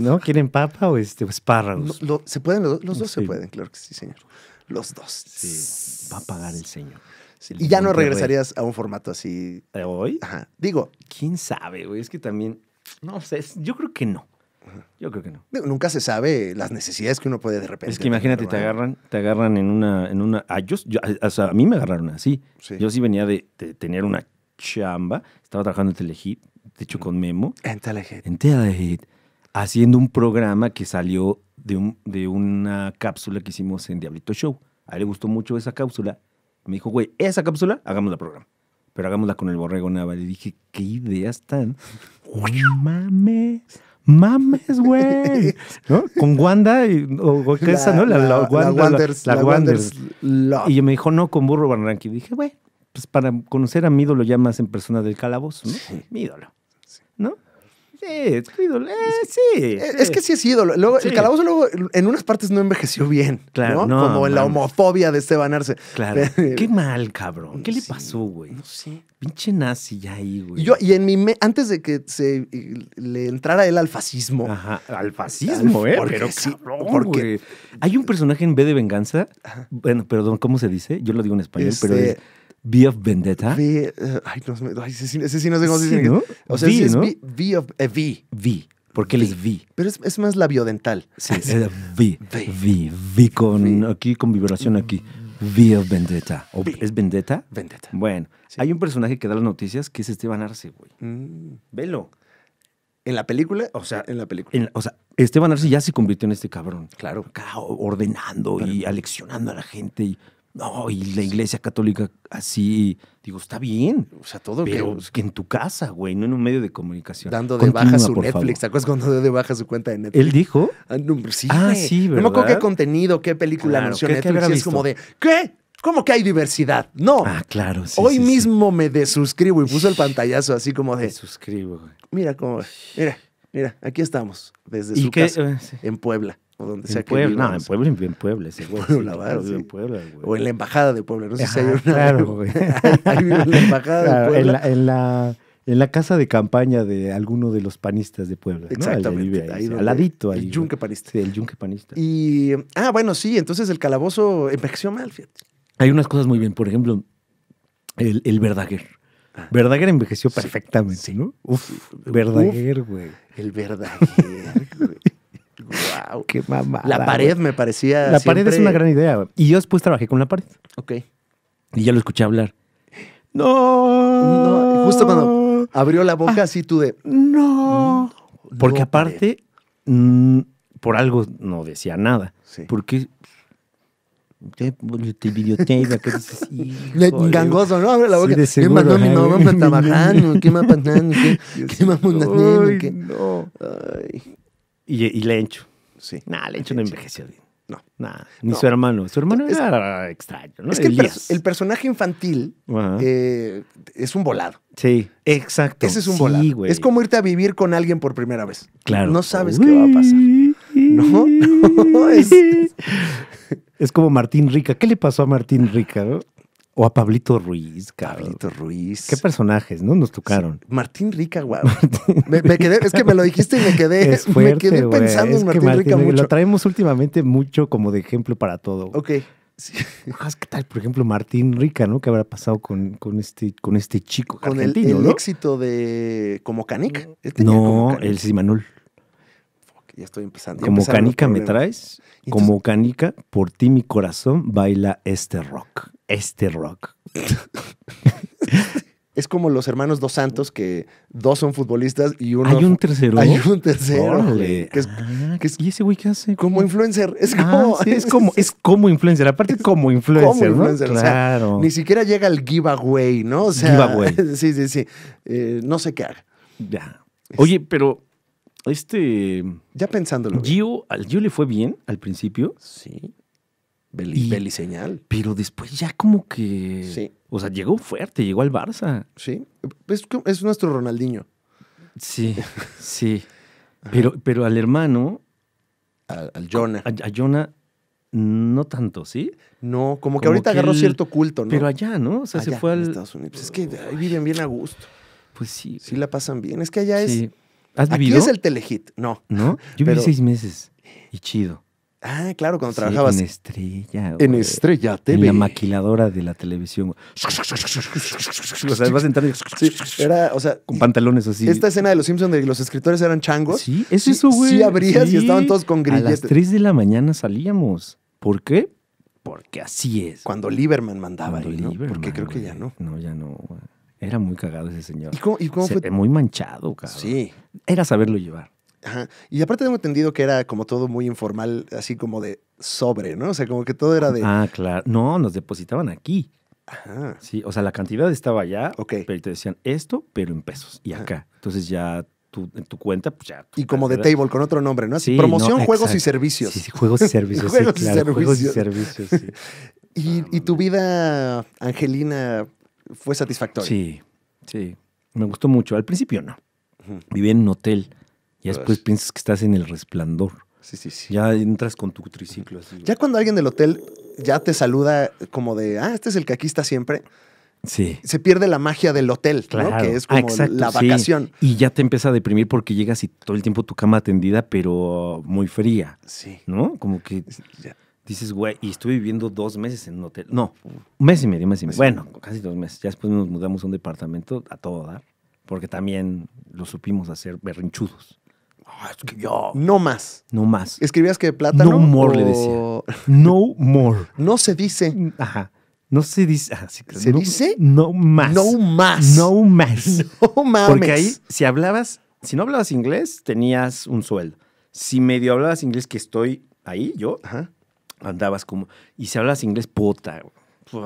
¿No? ¿Quieren papa o este, pues, espárragos? ¿Se pueden? Los, dos se pueden, claro que sí, señor. Los dos. Sí, va a pagar el señor. y ya no regresarías a un formato así. ¿Hoy? Ajá. Digo. ¿Quién sabe, güey? Es que también. No sé, yo creo que no. Yo creo que no. nunca se sabe las necesidades que uno puede de repente. Es que imagínate, te agarran, te agarran en una, en una. Ah, o sea, a mí me agarraron así. Yo sí venía de, tener una chamba. Estaba trabajando en Telehit, de hecho con Memo. En Telehit. En Telehit. Haciendo un programa que salió de, un, de una cápsula que hicimos en Diablito Show. A él le gustó mucho esa cápsula. Me dijo, güey, esa cápsula, hagámosla programa pero hagámosla con el borrego Nava. Y dije, qué ideas tan. ¡Uy, ¡Mames! mames, güey. ¿No? Con Wanda, y, o, ¿qué la, esa, ¿no? La, la Wanda, Wanders, Y me dijo, no, con Burro Barranqui. Dije, güey, pues para conocer a mi ídolo ya más en persona del calabozo, ¿no? Mi ídolo. ¿No? Eh, sí, es sí, que sí es ídolo. Luego, El calabozo luego en unas partes no envejeció bien. Claro. Como en la homofobia de Esteban Arce. Claro. Qué mal, cabrón. ¿Qué le pasó, güey? No sé. Pinche nazi ya ahí, güey. Yo, y en mi. antes de que se le entrara él al fascismo. Ajá, al fascismo, ¿eh? Porque, pero cabrón, porque... Hay un personaje en B de Venganza. Bueno, perdón, ¿cómo se dice? Yo lo digo en español, pero. Este, es, V of Vendetta. V, eh, ay, no, ese, ese, sí, no sé cómo se dice. ¿no? O sea, sí es v, v, of V. Porque él es V. Pero es, más labiodental. Sí, es v, v. V. V, con aquí con vibración aquí. V of Vendetta. ¿Es Vendetta? Vendetta. Bueno, hay un personaje que da las noticias que es Esteban Arce, güey. Mm. Velo. ¿En la película? O sea, en la película. o sea, Esteban Arce ya se convirtió en este cabrón. Claro. ordenando y aleccionando a la gente y no, y la iglesia católica así, digo, está bien. O sea, todo pero que, que en tu casa, güey, no en un medio de comunicación. Dando de baja su Netflix, ¿te acuerdas cuando dio de baja su cuenta de Netflix? ¿Él dijo? Ah, sí, ah, ¿verdad? No me acuerdo qué contenido, qué película claro, anunció Netflix. es como de, ¿qué? ¿Cómo que hay diversidad? No. Ah, claro. Sí, Hoy mismo me desuscribo y puso el pantallazo así como de. Suscribo, güey. Mira cómo. Mira, mira, aquí estamos, desde su qué? casa, ah, en Puebla o donde en sea Puebla, No, en Puebla, en Puebla, ese ah, en Puebla, güey. O en la Embajada de Puebla, no sé si hay una. Claro, güey. Ahí la Embajada de ah, Puebla. En la, en, la, en la, casa de campaña de alguno de los panistas de Puebla. Exactamente. ¿no? Ahí ahí, al ladito. Ahí, el yunque panista. el yunque panista. Y, ah, bueno, sí, entonces el calabozo envejeció mal, fíjate. Hay unas cosas muy bien, por ejemplo, el, el verdager ah. envejeció perfectamente, ¿no? Uf, Verdaguer, güey. El verdager güey. Wow. Qué La pared me parecía. La pared es una gran idea, Y yo después trabajé con la pared. Ok. Y ya lo escuché hablar. No. no. Justo cuando abrió la boca, ah. así tú No. Mm. Porque aparte, mm, por algo no decía nada. Sí. Porque te, te videoteca, que dices, Gangoso, ¿no? Abre la boca. ¿Qué mandó mi mamá ¿Qué me ha ¿Qué, qué mamá no. Ay. Y, y Lencho. Sí. Nah, Lencho no envejeció bien. No. nada, ni su hermano. Su hermano es, extraño, Es que el, personaje infantil eh, es un volado. Sí, exacto. Ese es un volado. Es como irte a vivir con alguien por primera vez. Claro. No sabes qué va a pasar. No, es... es como Martín Rica. ¿Qué le pasó a Martín Rica? O a Pablito Ruiz, Pablito Ruiz. Qué personajes, ¿no? Nos tocaron. Martín Rica, guau. Me, quedé, es que me lo dijiste y me quedé, es me quedé pensando en Martín, Rica mucho. Lo traemos últimamente mucho como de ejemplo para todo. Ok. Ah, ¿Qué tal, por ejemplo, Martín Rica, ¿no? ¿Qué habrá pasado con, este, con este chico? Con argentino, el, el éxito de Como Canic. Este no, como el Simanul ya estoy empezando. Como canica me traes, como canica, por ti mi corazón baila este rock, este rock. es como los hermanos dos santos que dos son futbolistas y uno hay un tercero hay un tercero ah, y ese güey qué hace como influencer es ah, como es como influencer aparte como influencer, claro ni siquiera llega al giveaway no o sea, giveaway sí sí sí eh, no sé qué haga ya oye pero este. Ya pensándolo. al Gio le fue bien al principio. Sí. Beli, señal. Pero después ya como que. Sí. O sea, llegó fuerte, llegó al Barça. Sí. Es, es nuestro Ronaldinho. Sí, sí. Pero, pero al hermano. Al, al Jonah. A, Jonah, no tanto, ¿sí? No, como que ahorita agarró cierto culto, ¿no? Pero allá, ¿no? O sea, se fue al. Estados Unidos. es que ahí viven bien a gusto. Pues sí. Sí la pasan bien. Es que allá es Aquí es el telehit, no. ¿No? Yo viví seis meses y chido. Ah, claro, cuando trabajabas. En Estrella. En Estrella TV. la maquiladora de la televisión. o sea, vas a entrar y... era, o sea, Con pantalones así. Esta escena de Los Simpsons de los escritores eran changos. Sí, es eso, güey. Sí abrías y estaban todos con grilletes. A las 3 de la mañana salíamos. ¿Por qué? Porque así es. Cuando Lieberman mandaba Cuando ahí, Porque creo que ya no. No, ya no, güey. Era muy cagado ese señor. Muy manchado, cabrón. Sí. Era saberlo llevar. Ajá. Y aparte tengo entendido que era como todo muy informal, así como de sobre, ¿no? O sea, como que todo era de... Ah, claro. No, nos depositaban aquí. Ajá. Sí, o sea, la cantidad estaba allá, Ok. pero te decían esto, pero en pesos, y acá. Entonces ya tu, en tu cuenta, pues ya. Y como de table, con otro nombre, ¿no? Así, promoción, juegos, y sí, sí, juegos y servicios. juegos y servicios. juegos, y servicios. y, tu vida, Angelina, fue satisfactorio. Sí, sí. Me gustó mucho. Al principio no. Viví en un hotel. Y después piensas que estás en el resplandor. Sí, sí, sí. Ya entras con tu triciclo. Ya cuando alguien del hotel ya te saluda como de, ah, este es el que aquí está siempre. Sí. Se pierde la magia del hotel, claro. que es ah, como la vacación. Y ya te empieza a deprimir porque llegas y todo el tiempo tu cama tendida, pero muy fría. Sí. ¿No? Como que. Ya dices, güey, y estuve viviendo dos meses en un hotel. No, un mes y medio, un mes y medio. Bueno, casi dos meses. Ya después nos mudamos a un departamento a todo dar, porque también lo supimos hacer berrinchudos. Ah, yo. No más. No más. ¿Escribías que plátano? No more, le decía. No more. no se dice. Ajá. No se dice. Ah, ¿Se dice? No más. No más. No más. No mames. Porque ahí, si hablabas, si no hablabas inglés, tenías un sueldo. Si medio hablabas inglés, que estoy ahí, yo, Ajá andabas como. Y si hablas inglés, puta. O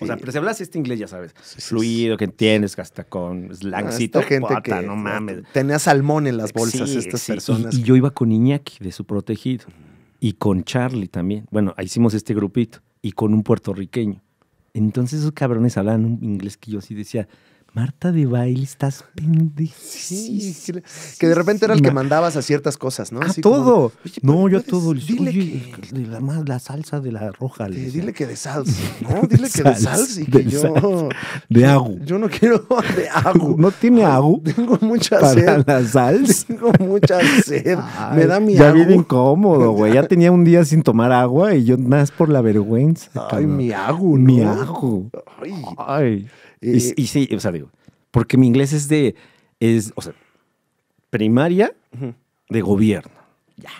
sea, pero si hablas este inglés, ya sabes, fluido, que entiendes, hasta con ah, slangcito, puta, no mames. Tenía salmón en las bolsas estas personas. Y, yo iba con Iñaki, de su protegido, y con Charlie también. Bueno, hicimos este grupito, y con un puertorriqueño. Entonces esos cabrones hablaban un inglés que yo así decía, Marta de baile, estás pendejísima. que de repente era el que mandabas a ciertas cosas, ¿no? A todo. no, yo a todo. Dile que, la, salsa de la roja. Sí, dile que de salsa, ¿no? Dile que de salsa y que yo... De agua. Yo no quiero de agua. ¿No tiene agua? Tengo mucha sed. ¿Para la salsa? Tengo mucha sed. Me da mi Ya vive incómodo, güey. Ya tenía un día sin tomar agua y yo más por la vergüenza. Ay, mi agua, ¿no? Mi agua. Ay. Ay y, sí, o sea, digo, porque mi inglés es de, es, o sea, primaria de gobierno. Ya,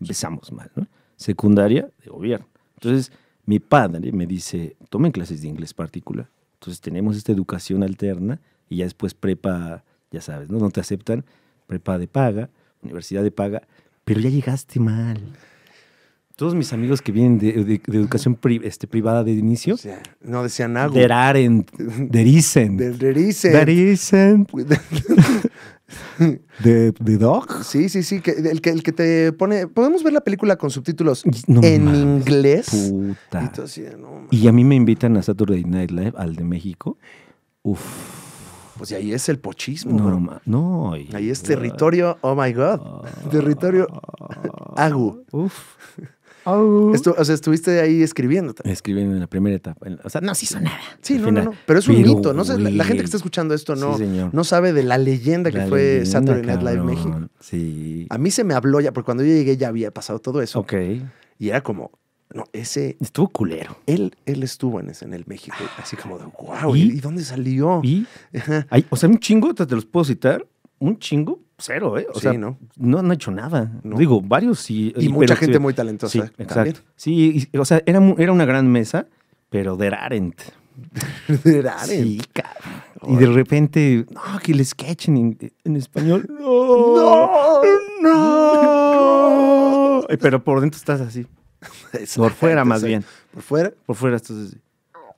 empezamos mal, ¿no? Secundaria de gobierno. Entonces, mi padre me dice, tomen clases de inglés particular. Entonces, tenemos esta educación alterna y ya después prepa, ya sabes, ¿no? No te aceptan, prepa de paga, universidad de paga, pero ya llegaste mal. Todos mis amigos que vienen de, educación este, privada de inicio. no decían algo. Deraren, derisen. derisen. Derisen. ¿De, ¿De, Dog? Sí, sí, sí. Que, el, que, el que te pone. Podemos ver la película con subtítulos en inglés. Puta. Y, a mí me invitan a Saturday Night Live, al de México. Uf. Pues ahí es el pochismo. No, no. ahí es territorio, oh my God. Ah. territorio agu. Uf o sea, estuviste ahí escribiendo Escribiendo en la primera etapa. O sea, no se hizo nada. Sí, no, no, no, Pero es un mito. la gente que está escuchando esto no, no sabe de la leyenda que fue Saturday Night Live México. Sí. A mí se me habló ya, porque cuando yo llegué ya había pasado todo eso. Ok. Y era como, no, ese. Estuvo culero. Él, él estuvo en el México, ah. así como de, wow, ¿y, dónde salió? ¿Y? o sea, un chingo, te los puedo citar, un chingo, cero, ¿eh? O sea, ¿no? ¿no? han hecho nada. No. Digo, varios sí. Y, mucha gente muy talentosa. Sí, ¿eh? exacto. Sí, o sea, era, una gran mesa, pero de Arendt. de Sí, Y de repente, no, que les sketch en, español. ¡No! ¡No! ¡No! Pero por dentro estás así. por fuera, más bien. Por fuera. Por fuera estás así.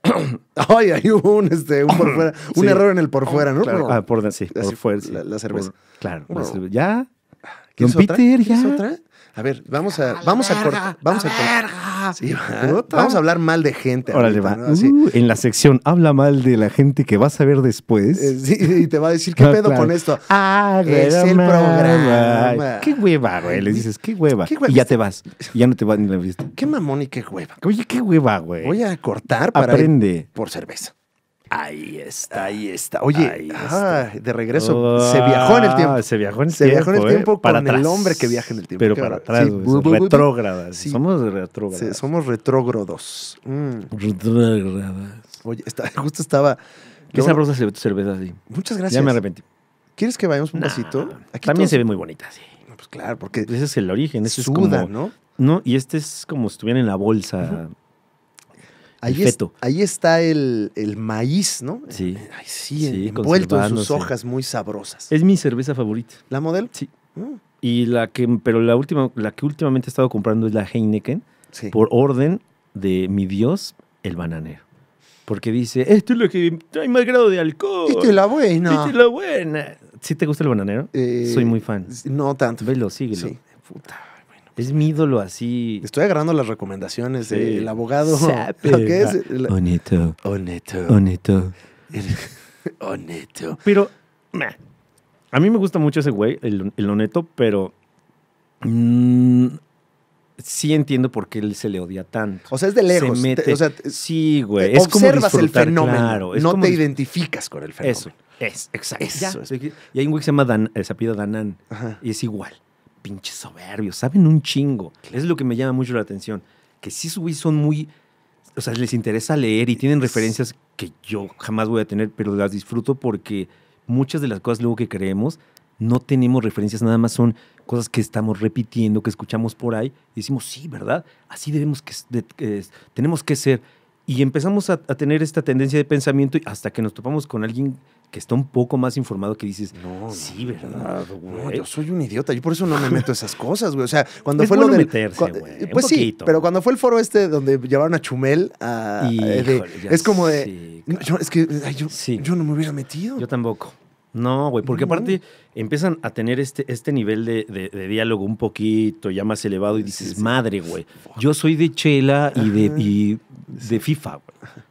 Ay, hay un, este, un, error en el por fuera, ah, ¿no? Ah, por, sí, por fuera. Sí, la, cerveza. claro. Pues, ya Peter, otra? A ver, vamos a, vamos a cortar. Vamos a, cortar. vamos a hablar mal de gente. Órale, uh, en la sección habla mal de la gente que vas a ver después. Eh, y te va a decir, ¿qué ah, pedo con esto? Ah, es el programa. Qué hueva, güey. Le dices, qué hueva. Y ya te vas. ya no te va ni la vista. Qué mamón y qué hueva. Oye, qué hueva, güey. Voy a cortar para Aprende. por cerveza. Ahí está. Ahí está. Oye, Ah, de regreso. se ah, viajó en el tiempo. Se viajó en el ¿eh? tiempo. para con el hombre que viaja en el tiempo. Pero para atrás. Retrógradas. Sí. Somos retrógradas. Sí, somos retrógrados. Mm. Retrógradas. Oye, justo estaba. Qué sabrosas sabrosa se ve tu cerveza así. Muchas gracias. Ya me arrepentí. ¿Quieres que vayamos un pasito? también se ve muy bonita, sí. pues claro, porque. Ese es el origen. es como, ¿no? No, y este es como si estuviera en la bolsa. Ahí, está el, maíz, ¿no? Sí. sí, envuelto en sus hojas muy sabrosas. Es mi cerveza favorita. ¿La modelo? Sí. Mm. Y la que, pero la última, la que últimamente he estado comprando es la Heineken, por orden de mi dios, el bananero. Porque dice, esto es lo que trae más grado de alcohol. Esta es la buena. Esta es la buena. ¿Sí te gusta el bananero? Eh, Soy muy fan. No tanto. Velo, síguelo. Sí. Puta. Es mi ídolo así. Estoy agarrando las recomendaciones del abogado. ¿Lo que es? Oneto. Oneto. Oneto. Oneto. Pero, a mí me gusta mucho ese güey, el, el Oneto, pero mm, sí entiendo por qué él se le odia tanto. O sea, es de lejos. Se mete, o sea, sí, güey. observas el fenómeno. no te identificas con el fenómeno. Eso. Es, exacto. Y hay un güey que se llama el sapido Danan. Y es igual pinches soberbios, saben un chingo. Es lo que me llama mucho la atención. Que sí, son muy. O sea, les interesa leer y tienen referencias que yo jamás voy a tener, pero las disfruto porque muchas de las cosas luego que creemos no tenemos referencias, nada más son cosas que estamos repitiendo, que escuchamos por ahí y decimos, sí, ¿verdad? Así debemos que, tenemos que ser. Y empezamos a, a tener esta tendencia de pensamiento hasta que nos topamos con alguien que está un poco más informado que dices, no, sí, verdad, No, yo soy un idiota, yo por eso no me meto esas cosas, güey. O sea, cuando fue bueno meterse, eh, pues pero cuando fue el foro este donde llevaron a Chumel a eh, es como de yo, es que yo, no me hubiera metido. Yo tampoco. No, güey, porque aparte empiezan a tener este, este nivel de, diálogo un poquito ya más elevado y dices, madre, güey, yo soy de Chela y de, y de FIFA,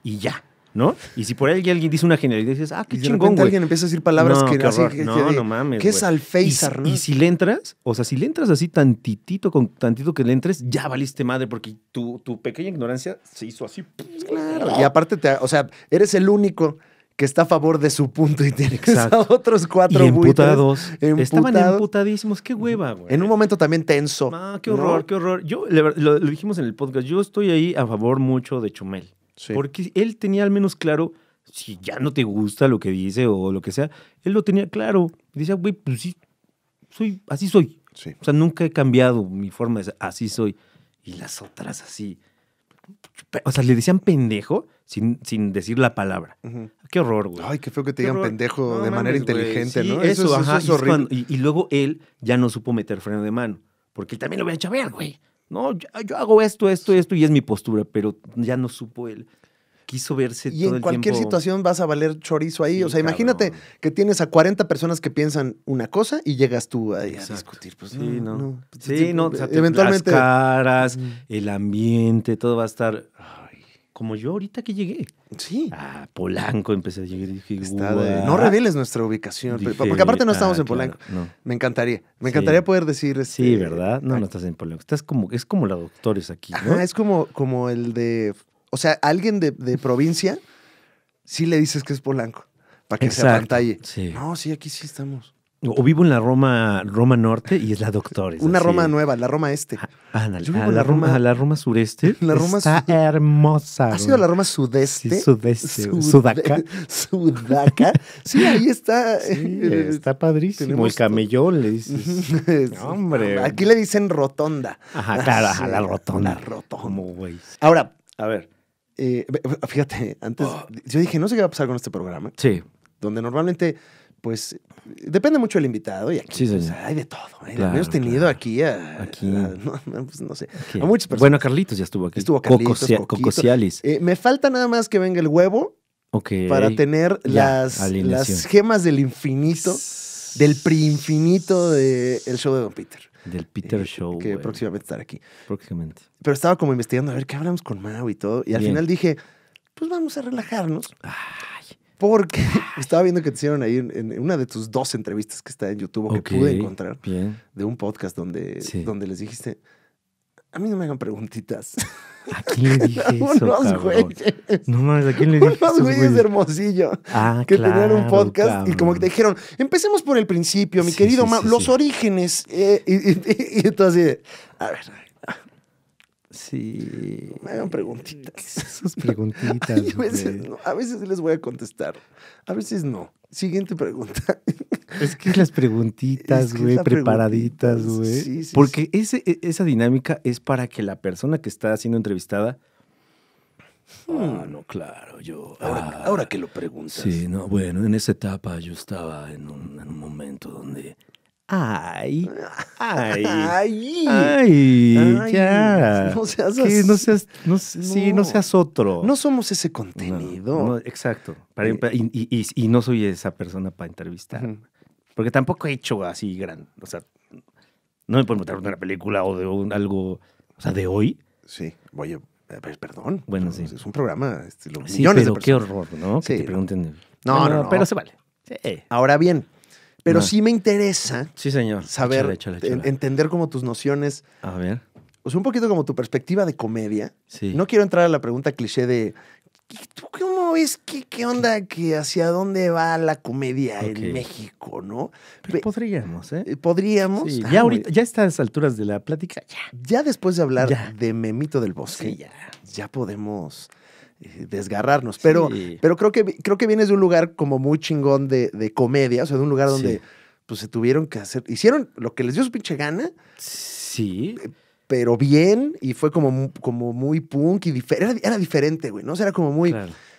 y ya. ¿no? Y si por ahí alguien dice una genialidad, dices, ah, qué y chingón, alguien empieza a decir palabras que no, no mames. ¿Qué es al y, no? Y si le entras, o sea, si le entras así tantitito, con tantito que le entres, ya valiste madre, porque tu, tu pequeña ignorancia se hizo así. Claro. Y aparte, te, o sea, eres el único que está a favor de su punto y tiene a otros cuatro y Estaban emputadísimos. Qué hueva, güey. En un momento también tenso. Ah, qué horror, qué horror. Yo, lo, dijimos en el podcast, yo estoy ahí a favor mucho de Chumel. Porque él tenía al menos claro, si ya no te gusta lo que dice o lo que sea, él lo tenía claro. Dice, ah, güey, pues sí, soy, así soy. O sea, nunca he cambiado mi forma de decir, así soy. Y las otras así. O sea, le decían pendejo sin, sin decir la palabra. Qué horror, güey. Ay, qué feo que te digan pendejo de manera inteligente, ¿no? Eso, ajá, eso es horrible. y, luego él ya no supo meter freno de mano. Porque él también lo había hecho a ver, güey. No, yo, hago esto, esto, esto y es mi postura, pero ya no supo él quiso verse y en cualquier situación vas a valer chorizo ahí. o sea, imagínate que tienes a 40 personas que piensan una cosa y llegas tú a discutir. Pues, sí, no. Pues, sí, pues, no. eventualmente. Las caras, el ambiente, todo va a estar como yo ahorita que llegué. Sí. Ah, Polanco empecé a llegar. y Dije, No reveles nuestra ubicación, porque aparte no ah, estamos en Polanco. Me encantaría. Me encantaría poder decir. Este, sí, ¿verdad? No, no estás en Polanco. Estás como, es como la doctores aquí. ¿no? es como, como el de. O sea, alguien de, provincia sí le dices que es Polanco para que se apantalle. Sí. No, sí, aquí sí estamos. O vivo en la Roma, Roma Norte y es la Doctores. Una Roma nueva, la Roma Este. Ah, a, la Roma, la Roma Sureste. La Roma está hermosa. ¿Ha sido la Roma Sudeste? Sí, sudeste. Sudaca. Sudaca. Sí, ahí está. Sí, eh, está padrísimo. Tenemos el camellón, le dices. hombre. Aquí le dicen rotonda. Ajá, claro, ajá, la rotonda. La rotonda. güey. Ahora, a ver. Eh, fíjate, antes. Oh. Yo dije, no sé qué va a pasar con este programa. Sí. Donde normalmente pues depende mucho del invitado y aquí pues, hay de todo. ¿eh? Hemos tenido aquí, a, pues, sé, a muchas personas. Bueno, Carlitos ya estuvo aquí. Estuvo Carlitos, Cococialis. Eh, me falta nada más que venga el huevo para tener las, gemas del infinito, del preinfinito del show de Don Peter. Del Peter eh, Show. Que próximamente estará aquí. Próximamente. Pero estaba como investigando a ver qué hablamos con Mau y todo. Y al final dije, pues vamos a relajarnos. Ah porque estaba viendo que te hicieron ahí en, una de tus dos entrevistas que está en YouTube, que pude encontrar, de un podcast donde, donde les dijiste, a mí no me hagan preguntitas. ¿A quién le dije eso, No mames, ¿a quién le dije Unos güeyes Hermosillo. Ah, que tenían un podcast y como que te dijeron, empecemos por el principio, mi querido los orígenes. Eh, y, y, y, y, entonces, a ver, Sí. Me hagan preguntitas. Esas preguntitas. a, veces, les voy a contestar. A veces no. Siguiente pregunta. Es que las preguntitas, güey, preparaditas, güey. Sí, sí, Porque Ese, e, esa dinámica es para que la persona que está siendo entrevistada. Ah, hmm. no, claro, yo. Ah. Ahora, que lo preguntas. Sí, no, bueno, en esa etapa yo estaba en un momento donde Ay, ay, ay, ya. No seas, No seas no, Sí, no seas otro. No somos ese contenido. exacto. Eh. Em, y, no soy esa persona para entrevistar. Porque tampoco he hecho así gran. O sea, no me pueden de una película o de algo. O sea, de hoy. Sí, voy eh, pues, Perdón. Bueno, sí. Es un programa. Estilo, sí, millones pero de qué horror, ¿no? Sí, que te pregunten. No, no, Pero se vale. Ahora bien, pero sí me interesa. Sí, señor. Saber, entender como tus nociones. A ver. O sea, un poquito como tu perspectiva de comedia. No quiero entrar a la pregunta cliché de ¿tú cómo ves qué, qué onda, que hacia dónde va la comedia en México, no? podríamos, ¿eh? eh podríamos. Ah, ya ahorita, ya está a estas alturas de la plática, ya. Ya después de hablar de Memito del Bosque, ya podemos eh, desgarrarnos. Pero, pero creo, que, creo que vienes de un lugar como muy chingón de, de comedia, o sea, de un lugar donde pues se tuvieron que hacer, hicieron lo que les dio su pinche gana. Sí. Eh, pero bien, y fue como, como muy punk y Era, diferente, güey, ¿no? O sea, era como muy.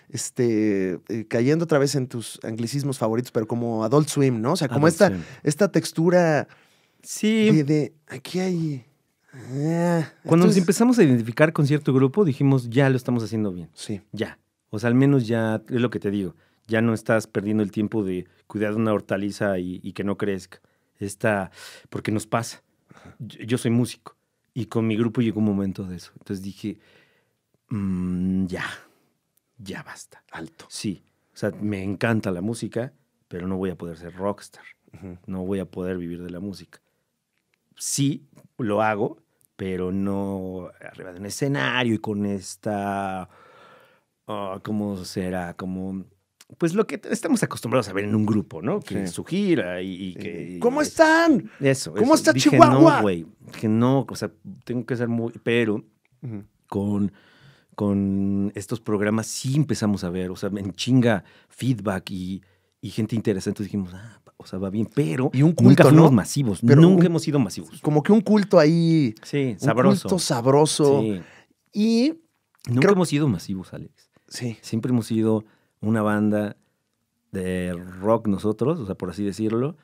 Este, eh, cayendo otra vez en tus anglicismos favoritos, pero como Adult Swim, ¿no? O sea, como esta, textura. Sí. de aquí hay cuando nos empezamos a identificar con cierto grupo, dijimos, ya lo estamos haciendo bien. Sí. Ya. O sea, al menos ya es lo que te digo. Ya no estás perdiendo el tiempo de cuidar una hortaliza y, que no crezca. Está, porque nos pasa. Yo, soy músico y con mi grupo llegó un momento de eso. Entonces dije, mm, ya, ya basta. Alto. Sí. O sea, me encanta la música, pero no voy a poder ser rockstar. No voy a poder vivir de la música. Sí, lo hago, pero no arriba de un escenario y con esta, ah, ¿cómo será? Como pues lo que estamos acostumbrados a ver en un grupo, ¿no? Que su gira y, que... ¿Cómo están? Eso. ¿Cómo está Chihuahua? No, güey. Que no, o sea, tengo que ser muy... Pero con, con estos programas sí empezamos a ver, o sea, en chinga feedback y, y gente interesante. dijimos, ah, o sea, va bien, pero y un culto, nunca fuimos masivos, nunca hemos sido masivos. Como que un culto ahí, sabroso. Un culto sabroso. Y nunca hemos sido masivos, Alex. Sí. Siempre hemos sido una banda de rock nosotros, o sea, por así decirlo,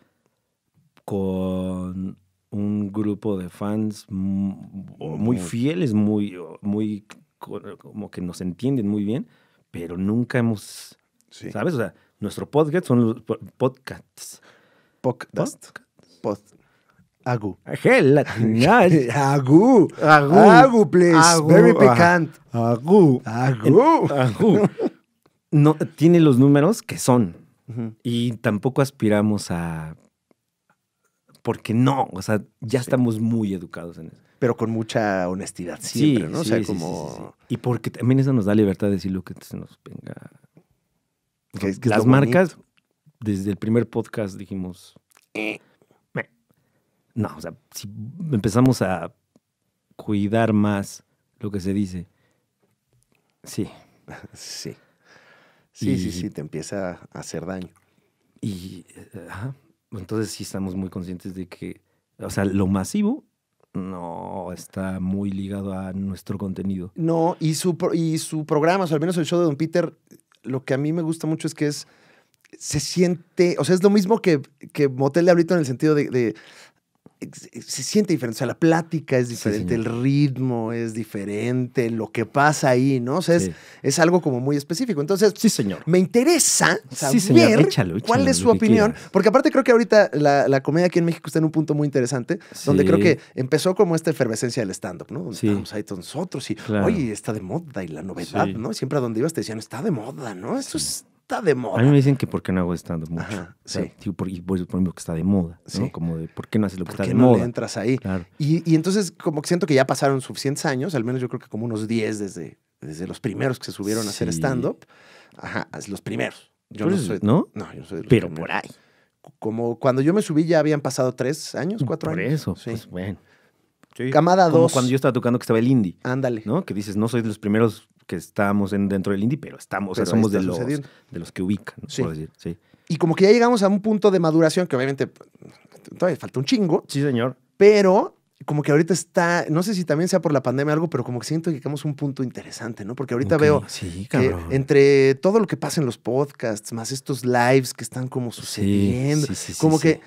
con un grupo de fans muy fieles, muy, muy como que nos entienden muy bien, pero nunca hemos, ¿sabes? O sea, nuestro podcast son los podcasts. Podcast. Pod. Agu. Agu. Agu. Agu, please. Agu. Very picante. Agu. Agu. Agu. No, tiene los números que son. Y tampoco aspiramos a... Porque no, o sea, ya estamos muy educados en eso. Pero con mucha honestidad siempre, sí, ¿no? Sí, o sea, como... Y porque también eso nos da libertad de decir lo que se nos venga las marcas, desde el primer podcast dijimos, eh, no, o sea, si empezamos a cuidar más lo que se dice, sí. Sí. Sí, sí, sí, te empieza a hacer daño. Y eh, entonces sí estamos muy conscientes de que, o sea, lo masivo no está muy ligado a nuestro contenido. No, y su, y su programa, o al menos el show de Don Peter, lo que a mí me gusta mucho es que es se siente, o sea, es lo mismo que, que Motel ahorita en el sentido de, eh, se siente diferente, o sea, la plática es diferente, el ritmo es diferente, lo que pasa ahí, ¿no? O sea, es, es algo como muy específico. Entonces, sí, señor. me interesa saber cuál es su opinión, porque aparte creo que ahorita la, la, comedia aquí en México está en un punto muy interesante, donde creo que empezó como esta efervescencia del stand-up, ¿no? Donde estábamos ahí todos nosotros y, oye, está de moda y la novedad, ¿no? Siempre a donde ibas te decían, está de moda, ¿no? Eso es de moda. A mí me dicen que por qué no hago stand-up mucho. sí. por, y voy que está de moda, sí. Como de, ¿por qué no haces lo que está de no moda? entras ahí? Y, entonces, como que siento que ya pasaron suficientes años, al menos yo creo que como unos 10 desde, desde los primeros que se subieron a hacer stand-up. Ajá, los primeros. Yo pues, no, soy, no yo soy Pero por ahí. Como cuando yo me subí ya habían pasado tres años, cuatro años. Por eso, sí. pues bueno. Camada 2. Cuando yo estaba tocando que estaba el indie. Ándale. ¿No? Que dices, no soy de los primeros que estamos en, dentro del indie, pero estamos, o sea, somos de los, de los que ubican, decir. Y como que ya llegamos a un punto de maduración que obviamente todavía falta un chingo. Sí, señor. Pero como que ahorita está, no sé si también sea por la pandemia o algo, pero como que siento que llegamos a un punto interesante, ¿no? Porque ahorita veo que entre todo lo que pasa en los podcasts, más estos lives que están como sucediendo, como que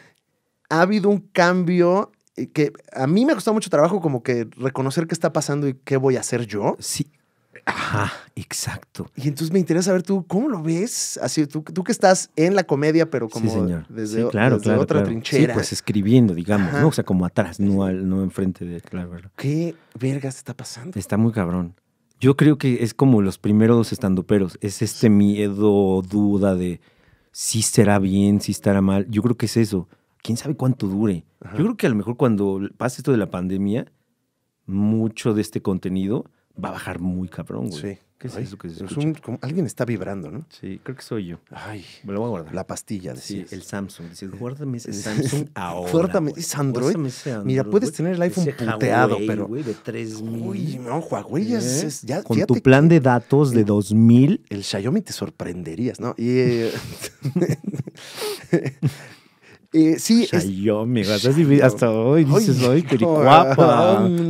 ha habido un cambio eh, que a mí me ha costado mucho trabajo como que reconocer qué está pasando y qué voy a hacer yo. Sí, Ajá, exacto. Y entonces me interesa saber tú, ¿cómo lo ves? Así, tú, tú que estás en la comedia, pero como sí, señor. desde, otra trinchera. Sí, pues escribiendo, digamos, ¿no? O sea, como atrás, no, no enfrente de, claro, ¿verdad? ¿Qué vergas está pasando? Está muy cabrón. Yo creo que es como los primeros dos estandoperos, es este miedo, duda de si será bien, si estará mal. Yo creo que es eso. ¿Quién sabe cuánto dure? Yo creo que a lo mejor cuando pase esto de la pandemia, mucho de este contenido va a bajar muy cabrón, güey. Sí. ¿Qué es eso que se alguien está vibrando, ¿no? Sí, creo que soy yo. Ay. Me lo voy a guardar. La pastilla, decías. Sí, el Samsung. Dices, eh, guárdame ese eh, Samsung ahora. Guárdame ese Android. Mira, puedes tener el iPhone ese Huawei, pero... Güey, de 3000. Uy, no, Huawei ya ¿Eh? ya Con tu plan de datos de 2000. El Xiaomi te sorprenderías, ¿no? Y... sí. hasta hoy dices, hoy,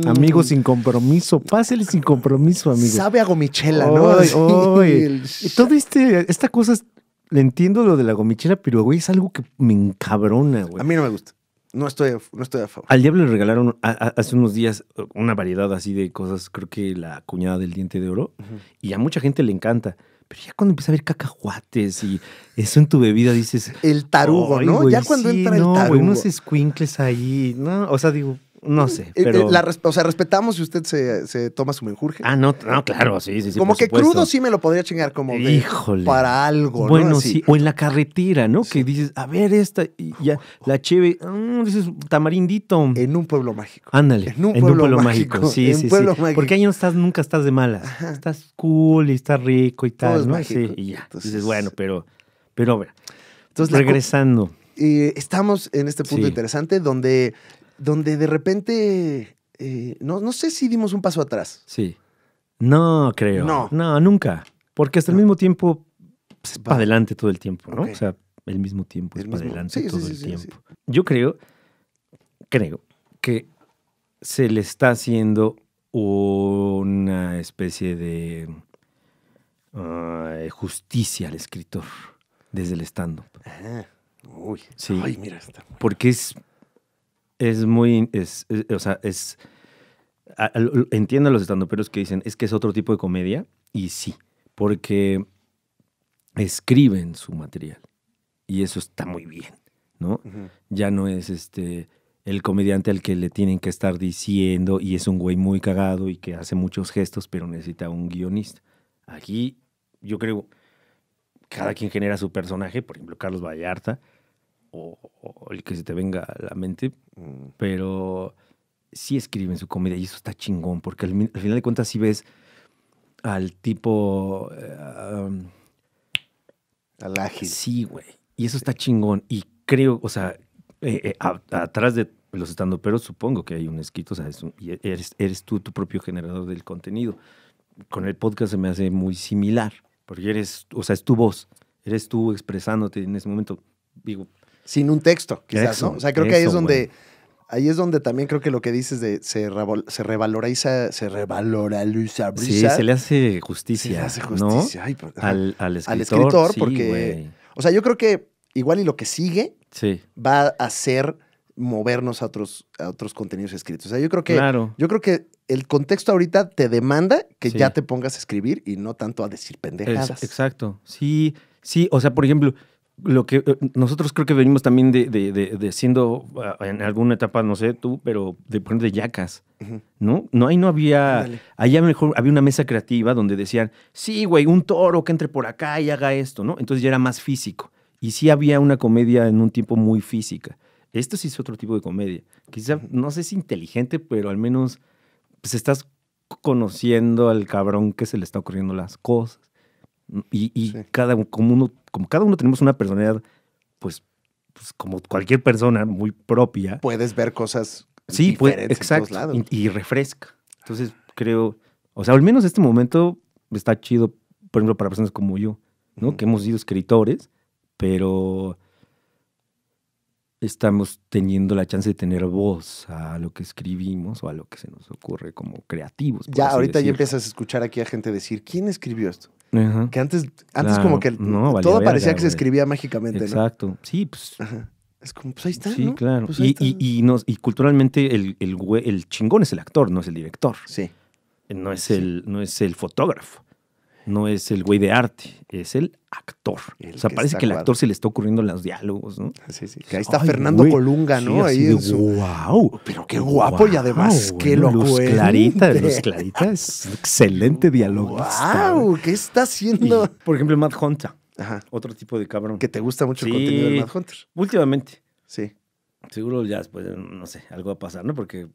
Amigo sin compromiso. Pásale sin compromiso, amigo. Sabe a gomichela, ¿no? Todo este, esta cosa, le entiendo lo de la gomichela, pero güey, es algo que me encabrona, güey. A mí no me gusta. No estoy, a favor. Al diablo le regalaron hace unos días una variedad así de cosas, creo que la cuñada del diente de oro, y a mucha gente le encanta. Pero ya cuando empieza a ver cacahuates y eso en tu bebida dices. El tarugo, ¿no? ya cuando entra el tarugo. unos ahí, ¿no? O sea, digo, no mm, sé, eh, eh, pero... o sea, respetamos si usted se, toma su menjurje. Ah, no, no, claro, sí, sí, sí Como que crudo sí me lo podría chingar como de, para algo, Bueno, sí, o en la carretera, ¿no? Que dices, a ver esta, y ya, la cheve, mm, dices, tamarindito. En un pueblo mágico. Ándale, en un pueblo, mágico. Sí, en sí, pueblo Mágico. Porque ahí no estás, nunca estás de mala. Estás cool y estás rico y tal, ¿no? Sí, y ya. Entonces, dices, bueno, pero, pero, Entonces, regresando. Eh, estamos en este punto interesante donde donde de repente, eh, no, sé si dimos un paso atrás. Sí. No, creo. No. No, nunca. Porque hasta el mismo tiempo pues, es para adelante todo el tiempo, ¿no? O sea, el mismo tiempo es para adelante todo el tiempo. Yo creo, creo que se le está haciendo una especie de justicia al escritor desde el stand-up. Ah, uy, sí, Ay, mira, porque es es muy, es, o sea, es, entiendo a los estandoperos que dicen, es que es otro tipo de comedia, y sí, porque escriben su material, y eso está muy bien, ¿no? Ya no es este el comediante al que le tienen que estar diciendo, y es un güey muy cagado y que hace muchos gestos, pero necesita un guionista. Aquí, yo creo, cada quien genera su personaje, por ejemplo, Carlos Vallarta, o, el que se te venga a la mente, mm. pero sí escriben su comedia y eso está chingón, porque al, final de cuentas sí ves al tipo... Eh, al ágil. Sí, güey. Y eso está chingón. Y creo, o sea, eh, eh, atrás de los estando pero supongo que hay un escrito, o sea, eres, eres tú tu propio generador del contenido. Con el podcast se me hace muy similar, porque eres, o sea, es tu voz, eres tú expresándote en ese momento. Digo, sin un texto, quizás, ¿no? O sea, creo que ahí es donde... Ahí es donde también creo que lo que dices de se, revaloriza, se revaloriza, brisa, Sí, se le hace justicia. Se le hace justicia pues, al, escritor. Al escritor porque. O sea, yo creo que igual y lo que sigue va a hacer movernos a otros, a otros contenidos escritos. O sea, yo creo que. Yo creo que el contexto ahorita te demanda que ya te pongas a escribir y no tanto a decir pendejadas. exacto. Sí, sí. O sea, por ejemplo, lo que eh, nosotros creo que venimos también de, de, siendo ah, en alguna etapa, no sé tú, pero de poner de yacas, ¿no? No, ahí no había, allá mejor había una mesa creativa donde decían, sí, güey, un toro que entre por acá y haga esto, ¿no? Entonces ya era más físico. Y sí había una comedia en un tiempo muy física. Esto sí es otro tipo de comedia. Quizá, no sé si inteligente, pero al menos pues estás conociendo al cabrón que se le está ocurriendo las cosas. Y, y cada, como, uno, como cada uno tenemos una personalidad, pues, pues como cualquier persona, muy propia. Puedes ver cosas diferentes lados. Y, y, refresca. Entonces, creo, o sea, al menos este momento está chido, por ejemplo, para personas como yo, ¿no? Que hemos sido escritores, pero estamos teniendo la chance de tener voz a lo que escribimos o a lo que se nos ocurre como creativos. Ya, ahorita ya empiezas a escuchar aquí a gente decir, ¿quién escribió esto? Que antes, antes como que todo parecía que se escribía mágicamente, Exacto. Sí, pues. Es como, pues ahí está. Sí, claro. Pues, y, Y, y, culturalmente el, el, chingón es el actor, no es el director. Sí. No es, El, no es el fotógrafo no es el güey de arte, es el actor. o sea, parece que el actor se le está ocurriendo en los diálogos, ¿no? Sí, sí. ahí está Fernando Colunga, ¿no? ahí de, su... wow. Pero qué guapo y además que qué loco. Clarita, Luz Clarita excelente diálogo Wow, ¿qué está haciendo? por ejemplo, Matt Hunter. Ajá. Otro tipo de cabrón. Que te gusta mucho el contenido de Matt Hunter. Últimamente. Sí. Seguro ya, después, no sé, algo va a pasar, ¿no? Porque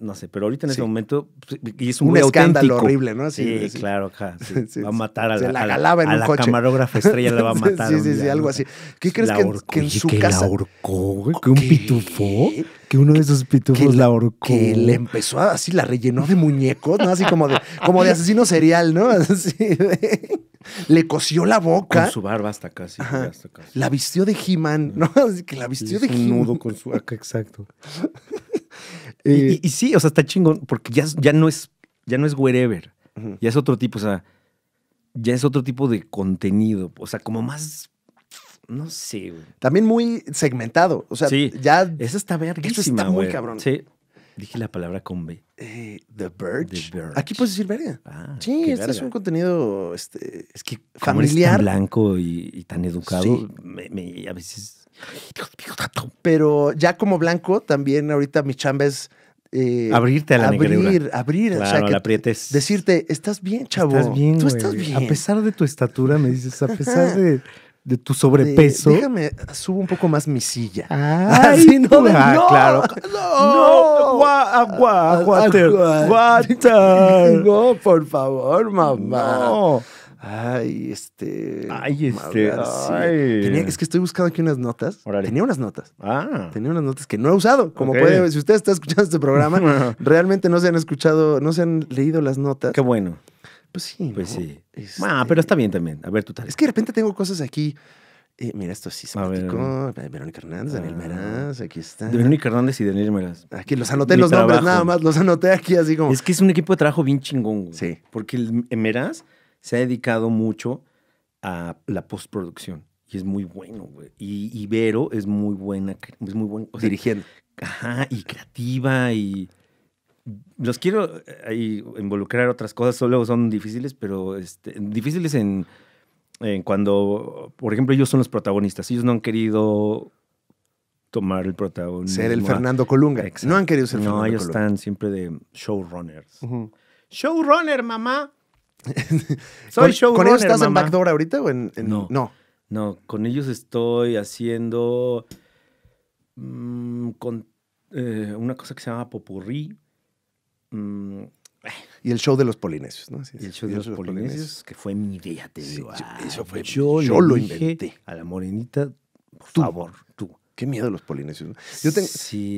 no sé, pero ahorita en ese momento, pues, y es un, escándalo horrible, ¿no? Sí, claro, ja, va a matar a la, a la, camarógrafa estrella, la va a matar. sí, sí, sí, algo así. ¿Qué crees que, que, en su que la ahorcó, ¿Que un pitufó. pitufo? Que uno de esos pitufos la ahorcó. Que le empezó así, la rellenó de muñecos, ¿no? Así como de, como de asesino serial, ¿no? Así Le cosió la boca. Con su barba hasta casi. Hasta La vistió de He-Man, ¿no? Así que la vistió de He-Man. nudo con su... Exacto y, sí, o sea, está chingón, porque ya, ya no es, ya no es wherever, ya es otro tipo, o sea, ya es otro tipo de contenido, o sea, como más no sé, güey. También muy segmentado. O sea, ya. Eso está verguísima, Eso está muy cabrón. Sí. Dije la palabra con B. Eh, the, Birch. Aquí puedes decir verga. Ah, sí, este es un contenido este, es que familiar. tan blanco y, tan educado, sí. a veces. Pero ya como blanco, también ahorita mi chamba es eh, Abrirte a la abrir, Abrir, claro, o sea, aprietes. Decirte, estás bien, chavo. Estás bien, Tú estás bien. A pesar de tu estatura, me dices, a pesar de, de tu sobrepeso. De, déjame, subo un poco más mi silla. Ay, Así no, me ah, claro. No, Agua, ah, agua, water. No, por favor, mamá. No. Ay, este. Ay, este. Ay. Tenía, es que estoy buscando aquí unas notas. Tenía unas notas. Ah. Tenía unas notas que no he usado. Como puede ver, si usted está escuchando este programa, realmente no se han escuchado, no se han leído las notas. Qué bueno. Pues sí. Pues sí. Este, ah, pero está bien también. A ver, tú tal. Es que de repente tengo cosas aquí. Eh, mira, esto sí se Verónica Hernández, Daniel ah. Meraz, aquí están. Verónica Hernández y Daniel Meraz. Aquí los anoté los nombres nada más, los anoté aquí así como. Es que es un equipo de trabajo bien chingón, güey. Sí. Porque el Meraz se ha dedicado mucho a la postproducción. Y es muy bueno, güey. Y Vero es muy buena, es muy buena. Dirigiendo. Ajá, y creativa y... Los quiero eh, involucrar otras cosas, Solo son difíciles, pero este, difíciles en, cuando, por ejemplo, ellos son los protagonistas. Ellos no han querido tomar el protagonismo. Ser el Fernando Colunga. No han querido ser no, Fernando No, ellos están siempre de showrunners. Showrunner, mamá. Soy ¿Con, ¿Con ellos estás en Backdoor ahorita o en, No, no, con ellos estoy haciendo mm, con, eh, una cosa que se llama Popurrí. Mm, eh. y el show de los polinesios, el show de, los, polinesios, que fue mi idea, te digo. yo, ah, lo inventé. A la morenita, por favor, tú. Qué miedo los polinesios. Yo,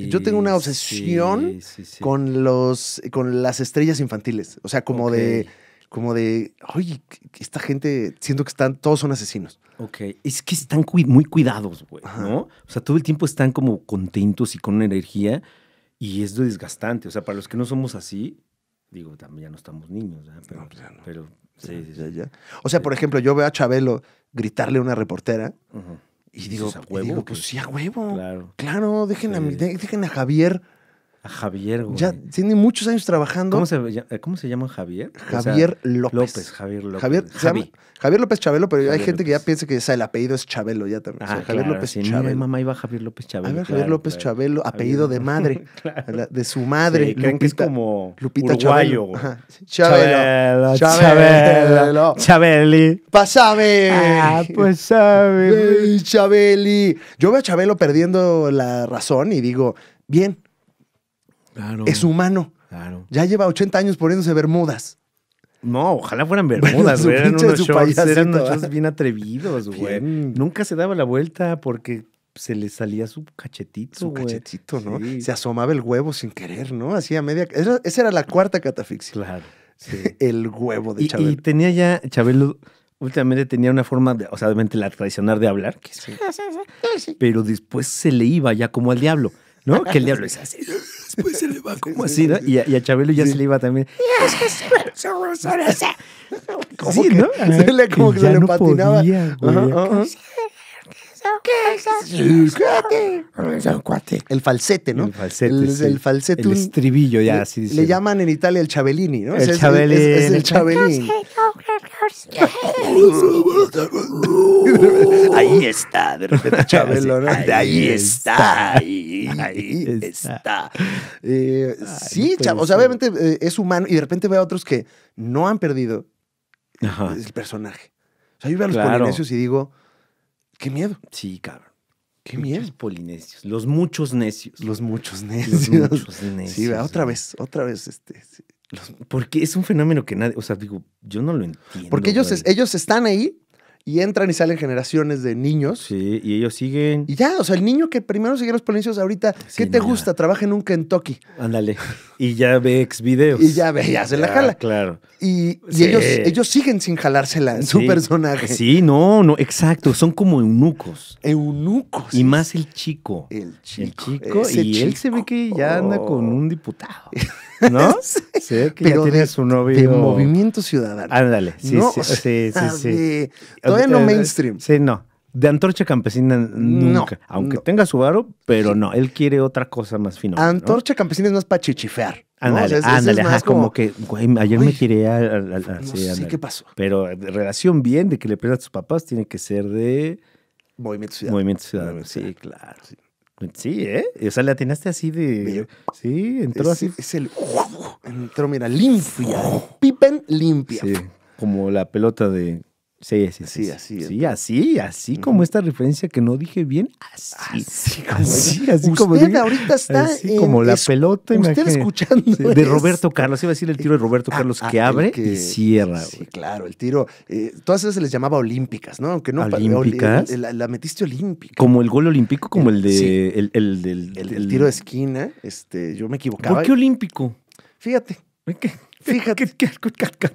yo tengo una obsesión con, los, con las estrellas infantiles. O sea, como de como de, oye, esta gente, siento que están, todos son asesinos. Ok, es que están muy cuidados, güey, ¿no? O sea, todo el tiempo están como contentos y con energía y es desgastante. O sea, para los que no somos así, digo, ya no estamos niños, pero, pero sí, O sea, por ejemplo, yo veo a Chabelo gritarle a una reportera. Y digo, pues sí, a huevo. Claro, claro déjenme, a Javier a Javier, güey. Ya tiene muchos años trabajando. ¿Cómo se, eh, ¿cómo se llama Javier? Javier López. López. Javier López. Javier, Javier López Chabelo, pero hay gente que ya piensa que o sea, el apellido es Chabelo ya también. Ah, Javier López Chabelo. Mi mamá iba a Javier López Chabelo. A Javier López Chabelo, apellido de madre. De su madre. Sí, que es como Lupita uruguayo. Chabelo. Chabelo. Chabelo. Chabeli. Pasame. Ah, pues sabe. Chabeli. Yo veo a Chabelo perdiendo la razón y digo, bien es humano. Claro. Ya lleva 80 años poniéndose bermudas. No, ojalá fueran bermudas, güey. eran, unos bien atrevidos, güey. Nunca se daba la vuelta porque se le salía su cachetito, Su cachetito, ¿no? Se asomaba el huevo sin querer, ¿no? Hacía media... Esa, era la cuarta catafixia. el huevo de Chabelo. Y, tenía ya, Chabelo últimamente tenía una forma, o sea, obviamente la tradicional de hablar, que sí. pero después se le iba ya como al diablo. ¿no? Que el diablo es así. Después se le va como así, ¿no? Y a, Chabelo ya se le iba también. ¿Cómo que, ¿no? Se como que, se le patinaba. ¿Qué es eso? cuate. El falsete, ¿no? El falsete. El, el falsete. El estribillo, ya, así. Le, le llaman en Italia el chabellini, ¿no? El chabellini. Es, el chabellini. Ahí está, de repente Chabelo, ¿no? Ahí, está, ahí, ahí está. Eh, sí, pues chavo, o sea, obviamente eh, es humano y de repente veo a otros que no han perdido el personaje. O sea, yo veo a los polinesios y digo, Qué miedo. Sí, cabrón. Qué miedo. Los polinesios. Los muchos necios. Los muchos necios. Los muchos necios. Sí, otra vez, otra vez. Este, Porque es un fenómeno que nadie, o sea, digo, yo no lo entiendo. Porque ellos, ellos están ahí y entran y salen generaciones de niños. Sí, y ellos siguen. Y ya, o sea, el niño que primero siguió los Polinesios ahorita, ¿qué te gusta? Trabaja en un Kentucky. Ándale. Y ya ve ex videos. Y ya ve, ya se la jala. Claro. Y, y ellos, ellos siguen sin jalársela en su personaje. Sí, no, no, exacto. Son como eunucos. Eunucos. Y más el chico. El chico. El chico. y chico. él se ve que ya anda con un diputado. ¿No? sí, que pero tiene su novio. De movimiento ciudadano. Ándale, sí, sí, sí, sí, Todavía no mainstream. Sí, no. De Antorcha Campesina nunca. aunque tenga su varo, pero no, él quiere otra cosa más fina. Antorcha ¿no? Campesina es más para chichifear. Ándale, ándale, ajá, como, que, güey, ayer me tiré a. sí, qué pasó. Pero relación bien de que le pierda a sus papás tiene que ser de. Movimiento Ciudadano. Movimiento Ciudadano, sí, claro. Sí. Pues sí, ¿eh? O sea, la atinaste así de. sí, entró así. Es el. Entró, mira, limpia. Pipen limpia. Sí, como la pelota de Sí, sí, es. Sí, así, así, así como esta referencia que no dije bien, así. Así, así, como ahorita está como la pelota. Usted escuchando. de Roberto Carlos, iba a decir el tiro de Roberto ah, Carlos ah, que abre y cierra. Sí, claro, el tiro. Eh, todas esas se les llamaba olímpicas, ¿no? Aunque no. Eh, eh, ¿Olímpicas? La, la, metiste olímpica. Como el gol olímpico, como el de. El, el, tiro de esquina. Este, yo me equivocaba. ¿Por qué olímpico? Fíjate. ¿Qué? Fíjate.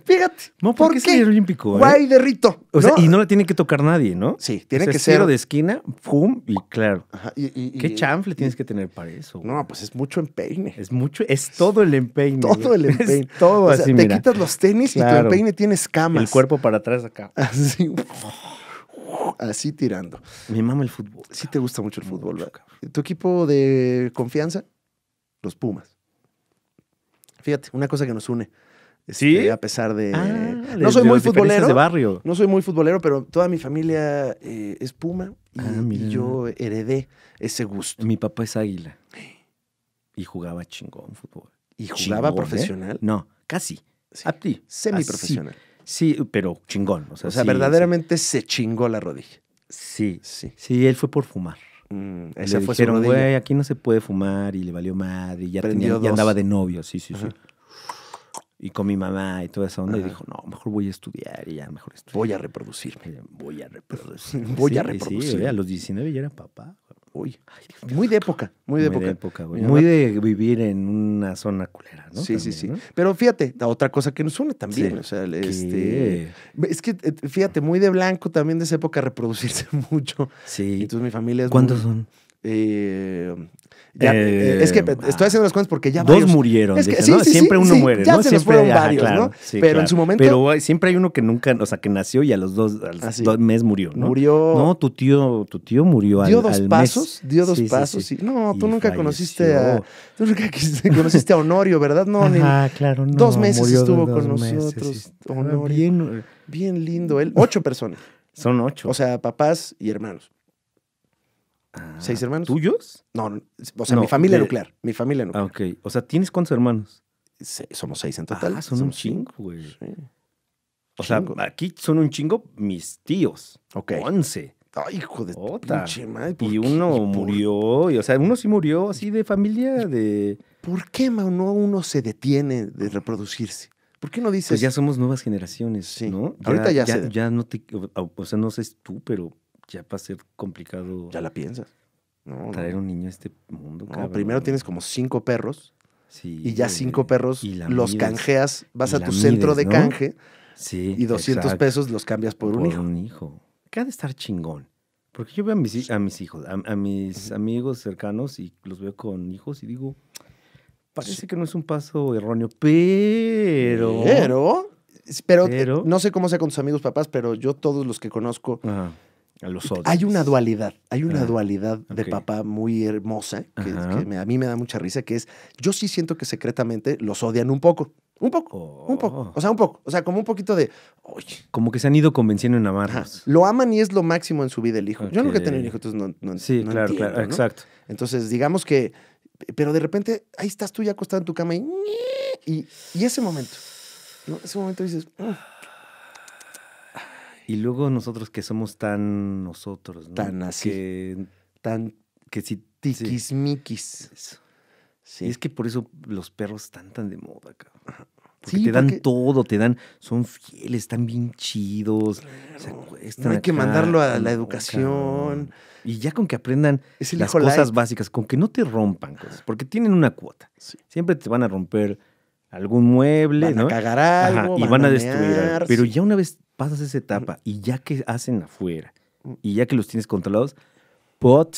Fíjate. No, ¿por, es qué? olímpico. Eh? Guay de rito. O sea, y no la tiene que tocar nadie, ¿no? Sí, tiene que ser. de esquina, pum, y claro. qué chanfle tienes que tener para eso. No, pues es mucho empeine. Es mucho, es todo el empeine. Todo el empeine. todo Te quitas los tenis y tu empeine tienes escamas. El cuerpo para atrás acá. Así. tirando. Mi mamá el fútbol. Sí te gusta mucho el fútbol, acá ¿Tu equipo de confianza? Los Pumas. Fíjate, una cosa que nos une. ¿Sí? Este, a pesar de. Ah, no soy muy futbolero. No soy muy futbolero, pero toda mi familia eh, es puma y, ah, yo heredé ese gusto. Mi papá es águila. Y jugaba chingón fútbol. ¿Y jugaba profesional? No, casi. Sí. Semi profesional. Sí, pero chingón. O sea, verdaderamente se chingó la rodilla. Sí, sí. Sí, él fue por fumar. Mm, le dijeron, güey, aquí no se puede fumar y le valió madre y ya, tenía, ya andaba de novio, sí, sí, sí. Y con mi mamá y toda esa onda, y dijo, no, mejor voy a estudiar y ya mejor estudiar. Voy a reproducirme. Voy a reproducirme. Voy a reproducirme. a los 19 ya era papá uy, muy de época, muy de época. época Muy de vivir en una zona culera, ¿no? Sí, sí, sí. Pero fíjate, otra cosa que nos une también. O este, es que, eh, fíjate, muy de blanco también de esa época reproducirse mucho. Sí. Entonces mi familia es... ¿Cuántos son? Eh, eh, es que estoy haciendo las cosas porque ya Dos murieron. siempre uno muere. siempre, ¿no? pero en su momento. Pero siempre hay uno que nunca, o sea, que nació y a los dos, al ah, dos meses murió, ¿no? Murió. No, tu tío, tu tío murió dio dos pasos, Dio dos pasos. Y, no, tú nunca conociste a. Tú nunca conociste a Honorio, ¿verdad? No, Ah, claro, no. Dos meses estuvo con nosotros. Honorio. Bien, lindo él. Ocho personas. Son ocho. O sea, papás y hermanos. Ah, ¿Seis hermanos? ¿Tuyos? No, o sea, mi familia nuclear. Mi familia nuclear. Ah, ok. O sea, ¿tienes cuántos hermanos? somos seis en total. Ah, son un chingo, güey. O sea, aquí son un chingo mis tíos. Ok. Once. Ay, hijo de puta. Y uno murió, o sea, uno sí murió así de familia de... ¿Por qué, no uno se detiene de reproducirse? ¿Por qué no dices...? Pues ya somos nuevas generaciones, sí. ¿no? Ahorita ya, ya, ya no te... O sea, no sé tú, pero ya va a ser complicado. Ya la piensas. traer un niño a este mundo. No, primero tienes como cinco perros. Sí, y ya cinco perros los canjeas, vas a tu centro de canje sí, y 200 pesos los cambias por, un hijo. un hijo. ¿Qué ha de estar chingón? Porque yo veo a mis, hijos, a, mis amigos cercanos y los veo con hijos y digo, parece que no es un paso erróneo, pero... Pero, pero, eh, no sé cómo sea con tus amigos papás, pero yo todos los que conozco... Hay una dualidad, hay una ah, dualidad de papá muy hermosa que, a mí me da mucha risa, que es, yo sí siento que secretamente los odian un poco. Un poco, un poco, oh. o sea, un poco, o sea, como un poquito de... Oye. Como que se han ido convenciendo en amarlos. Lo aman y es lo máximo en su vida el hijo. Yo nunca he tenido un hijo, entonces no, no Sí, claro, claro, exacto. Entonces, digamos que, pero de repente, ahí estás tú ya acostado en tu cama y... Y, ese momento, Ese momento dices, mm, y luego nosotros que somos tan nosotros, ¿no? Tan así. Que, tan, que si tiquismiquis. Sí. Sí. es que por eso los perros están tan de moda, cabrón. Porque te dan todo, te dan, son fieles, están bien chidos. no hay que mandarlo a la educación. Y ya con que aprendan las cosas básicas, con que no te rompan cosas, porque tienen una cuota. Siempre te van a romper algún mueble, van ¿no? a cagar algo, y van a, destruir. Pero ya una vez pasas esa etapa y ya que hacen afuera mm. y ya que los tienes controlados, pot,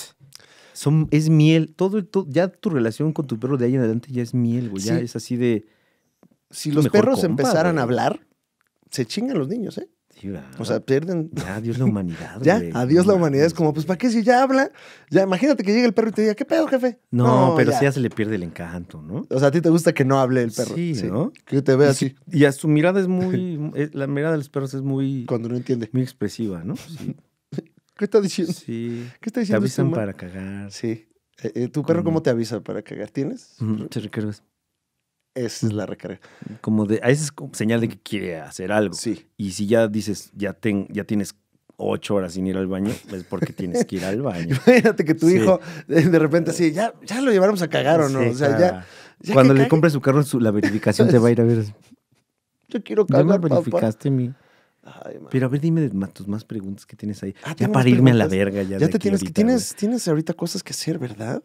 son, es miel. Todo, ya tu relación con tu perro de ahí en adelante ya es miel, güey. Ya es así de. Si los perros empezaran a hablar, se chingan los niños, ¿eh? O sea, pierden. Ya, adiós la humanidad. ya, adiós la humanidad. Es como, pues, ¿para qué si ya habla? Ya, imagínate que llegue el perro y te diga, ¿qué pedo, jefe? No, pero si ya se le pierde el encanto, ¿no? O sea, a ti te gusta que no hable el perro. Sí, ¿no? Que te vea así. Y a su mirada es muy. la mirada de los perros es muy. Cuando no entiende. Muy expresiva, ¿no? Sí. ¿Qué está diciendo? Sí. ¿Qué está diciendo? Te este avisan para cagar. Sí. Eh, eh, ¿Tu perro mm. cómo te avisa para cagar? ¿Tienes? Se te esa es la recarga. Como de, esa es como señal de que quiere hacer algo. Sí. Y si ya dices, ya, ten, ya tienes ocho horas sin ir al baño, es porque tienes que ir al baño. fíjate que tu hijo de repente así, ya, ya lo lleváramos a cagar o no. o sea, ya, Cuando le compres su carro, su, la verificación te va a ir a ver. Yo quiero cagar. Ya me verificaste mi. Ay, Pero a ver, dime tus más preguntas que tienes ahí. Ah, ya para irme a la verga. Ya, ya te tienes, que tienes, tienes ahorita cosas que hacer, ¿verdad?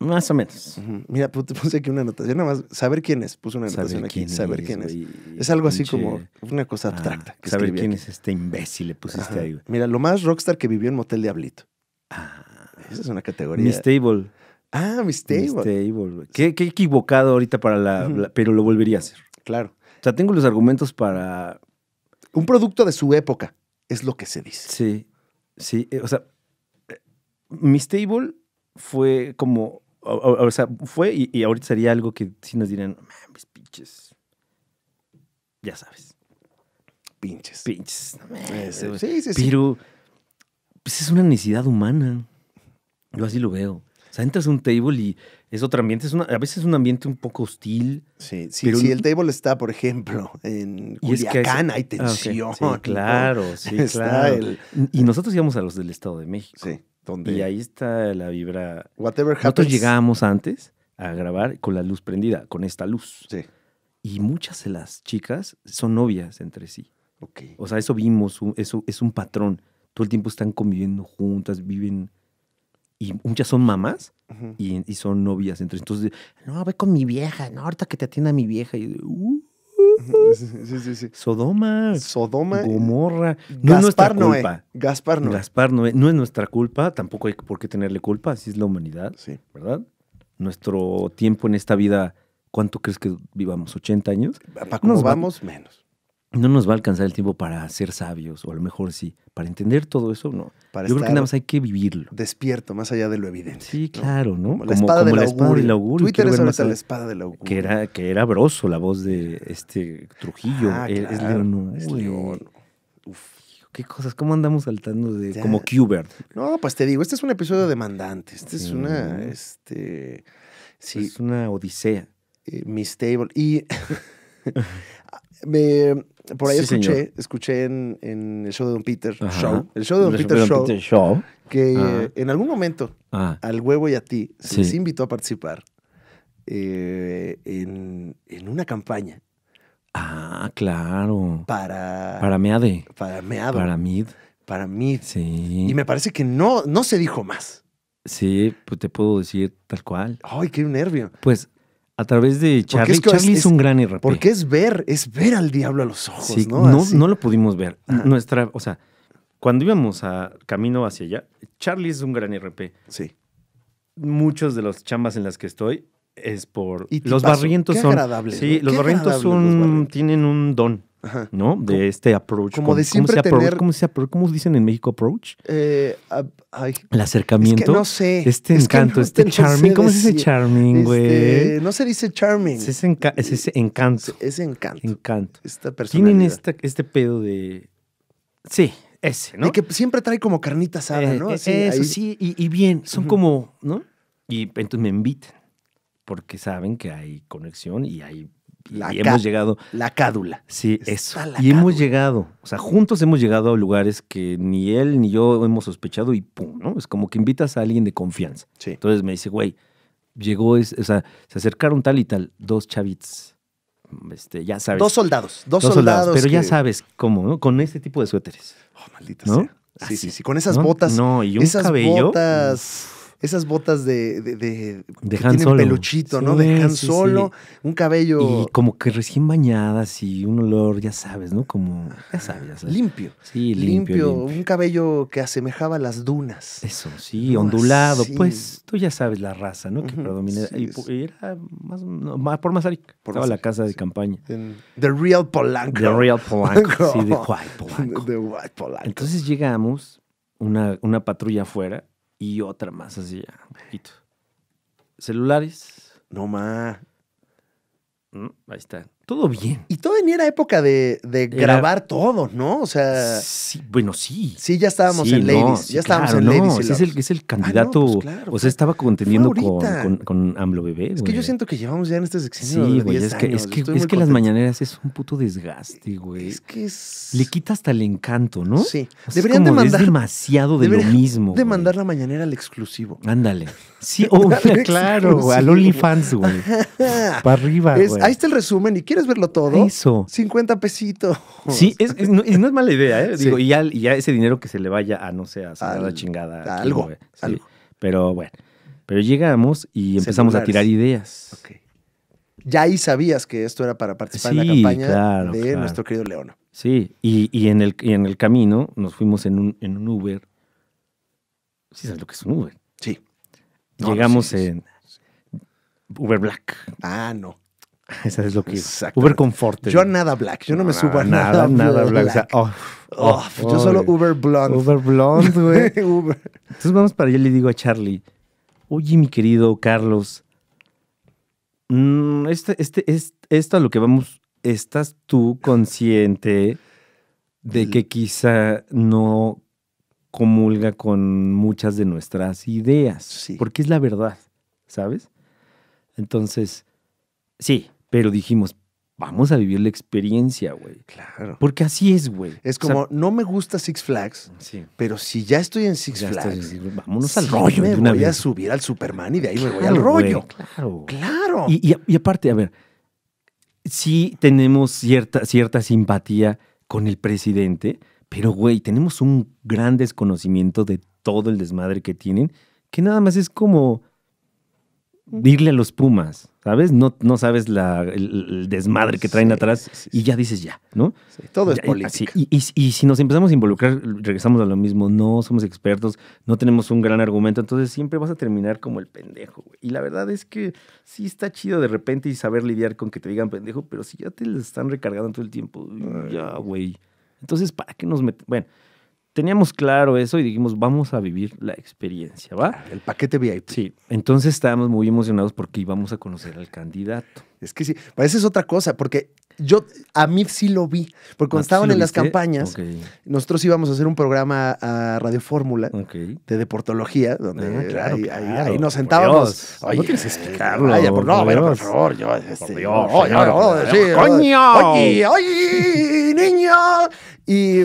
Más o menos. Mira, pues, te puse aquí una anotación, nada más saber quién es, puse una anotación aquí, saber quién es. es algo así como una cosa ah, abstracta. saber quién es este imbécil, le pusiste ahí. Mira, lo más rockstar que vivió en Motel Diablito. Ah. Esa es una categoría. Miss Table. Ah, Miss Table. Qué, equivocado ahorita para la, Pero lo volvería a hacer. Claro. O sea, tengo los argumentos para... Un producto de su época, es lo que se dice. Sí, sí. Eh, o sea, eh, Miss Table fue como o, sea, fue y, ahorita sería algo que sí nos dirían, mis pinches. Ya sabes. Pinches. Pinches. Sí, sí, sí, Pero, pues, es una necesidad humana. Yo así lo veo. O sea, entras a un table y es otro ambiente. Es a veces es un ambiente un poco hostil. Sí, sí pero... si el table está, por ejemplo, en Culiacán, hay... Ah, tensión. claro, sí, claro. Y nosotros íbamos a los del Estado de México. Sí. Y ahí está la vibra. Whatever Nosotros llegábamos antes a grabar con la luz prendida, con esta luz. Sí. Y muchas de las chicas son novias entre sí. Ok. O sea, eso vimos, eso es un patrón. Todo el tiempo están conviviendo juntas, viven. Y muchas son mamás y, son novias. entre sí. entonces, no, ve con mi vieja, no, ahorita que te atienda mi vieja. Y, uh, Sí, Sodoma. Sodoma. Gomorra. No Gaspar es nuestra Noé. culpa. Gaspar Noé. Gaspar No es nuestra culpa, tampoco hay por qué tenerle culpa, así es la humanidad. Sí. ¿Verdad? Nuestro tiempo en esta vida, ¿cuánto crees que vivamos? ¿80 años? Para nos vamos, menos no nos va a alcanzar el tiempo para ser sabios, o a lo mejor sí. Para entender todo eso, no. Para Yo creo que nada más hay que vivirlo. Despierto, más allá de lo evidente. Sí, claro, ¿no? Como la espada, de la augurio. Twitter es la espada del augurio. Que era, que era broso la voz de este Trujillo. Ah, e-, es, claro. Es León. Uf. Qué cosas, cómo andamos saltando de como Qbert. No, pues te digo, este es un episodio demandante. Este es una, mm. este, sí. Es una odisea. Eh, Miss Table. Y me, por ahí escuché, escuché en, el show de Don Peter Show, el show de Don, Peter, show, que ah. en algún momento ah. al huevo y a ti se les invitó a participar eh, en, una campaña. Ah, claro. Para. Para Meade. Para Meade. Para Mid. Para Mid. Sí. Y me parece que no, no se dijo más. Sí, pues te puedo decir tal cual. Ay, qué nervio. Pues a través de Charlie. Es Charlie es, un gran RP. Porque es ver, es ver al diablo a los ojos, ¿no? No, lo pudimos ver. Nuestra, o sea, cuando íbamos a camino hacia allá, Charlie es un gran RP. Sí. Muchos de los chambas en las que estoy es por los barrientos son. Agradable, sí, los, barrientos los barrientos tienen un don. ¿no? De este approach. Como de siempre ¿cómo se tener... ¿cómo, se ¿cómo, dicen en México approach? Eh, el acercamiento. no sé. Este encanto, este charming. ¿Cómo se dice charming, este, güey? no se dice charming. Es ese, encanto. Es, ese encanto. Encanto. Esta Tienen este pedo de... Sí, ese, ¿no? De que siempre trae como carnita asada, eh, ¿no? Eh, eso, sí, y, y, bien. Son como, ¿no? Y entonces me invitan porque saben que hay conexión y hay y hemos llegado. La cádula. Sí, eso. Y hemos llegado. O sea, juntos hemos llegado a lugares que ni él ni yo hemos sospechado y pum, ¿no? Es como que invitas a alguien de confianza. Sí. Entonces me dice, güey, llegó, es, o sea, se acercaron tal y tal, dos chavits Este, ya sabes. Dos soldados, dos, soldados, Pero ya sabes cómo, ¿no? Con este tipo de suéteres. Oh, maldita sea. Ah, sí, sí, sí. Con esas botas. No, y un esas Botas esas botas de. de, de, que tienen peluchito, ¿no? De Han Solo, un cabello. Y como que recién bañadas y un olor, ya sabes, ¿no? Como. Ya sabes, Limpio. Sí, limpio, limpio, Un cabello que asemejaba a las dunas. Eso, sí, ondulado. Pues tú ya sabes la raza, ¿no? Que predomina. Y era más. más por Estaba la casa de campaña. the Real Polanco. The Real Polanco. sí, de White Polanco. The White Polanco. Entonces llegamos, una, una patrulla afuera y otra más, así ya, un poquito. Celulares. No más. Mm, ahí está todo bien. Y todavía era época de, de grabar todo, ¿no? O sea. Sí, bueno, sí. Sí, ya estábamos en Ladies. ya estábamos en Ladies. es, el, ah, pues candidato. o sea, estaba contendiendo con, con, con, AMLO Bebé. Es que yo siento que llevamos ya en este sexenio. Sí, güey. Es, que, es que, es que las mañaneras es un puto desgaste, güey. Es que es. Le quita hasta el encanto, ¿no? Sí. Deberían es demasiado de lo mismo. De mandar la mañanera al exclusivo. Ándale. Sí, oh, claro, al OnlyFans, güey. Para arriba, Ahí está el resumen y quieres verlo todo. Eso. 50 pesitos. Sí, no, es mala idea, ¿eh? Digo, y ya, ese dinero que se le vaya a, no sé, a, la chingada. algo, Pero bueno, pero llegamos y empezamos a tirar ideas. Ya ahí sabías que esto era para participar en la campaña de nuestro querido Leona. Sí, y, en el, en el camino nos fuimos en un, en un Uber. Sí, sabes lo que es un Uber. Llegamos en Uber Black. Ah, no. Esa es lo que Uber Comfort. Yo nada black, yo no me ah, subo a nada. Nada, nada black. O sea, oh, oh, oh, yo solo eh, Uber Blonde. Uber Blonde, güey. Entonces vamos para allá y le digo a Charlie, oye, mi querido Carlos, mm, este, este esto a lo que vamos, ¿estás tú consciente de que quizá no comulga con muchas de nuestras ideas, sí. porque es la verdad, ¿sabes? Entonces, sí, pero dijimos, vamos a vivir la experiencia, güey. Claro. Porque así es, güey. Es como, no me gusta Six Flags, pero si ya estoy en Six Flags, vámonos al rollo. Me voy a subir al Superman y de ahí me voy al rollo. claro. Claro. Y, aparte, a ver, sí tenemos cierta, cierta simpatía con el presidente, pero, güey, tenemos un gran desconocimiento de todo el desmadre que tienen, que nada más es como irle a los Pumas, ¿sabes? No, no sabes la, el, desmadre que traen atrás y ya dices ya, ¿no? todo es política. Y, si nos empezamos a involucrar, regresamos a lo mismo. No somos expertos, no tenemos un gran argumento, entonces siempre vas a terminar como el pendejo. Güey. Y la verdad es que sí está chido de repente y saber lidiar con que te digan pendejo, pero si ya te están recargando todo el tiempo, ya, güey. Entonces, ¿para qué nos metemos? Bueno, teníamos claro eso y dijimos, vamos a vivir la experiencia, ¿va? El paquete VIP. Sí, entonces estábamos muy emocionados porque íbamos a conocer al candidato. Es que sí, parece es otra cosa, porque yo a mí sí lo vi, porque cuando estaban en las campañas, nosotros íbamos a hacer un programa a Radio Fórmula de deportología, donde ah, ahí, nos sentábamos. no tienes explicarlo. No, por, ver, por favor, yo. ¡Coño! ¡Oye, oye, niño! Y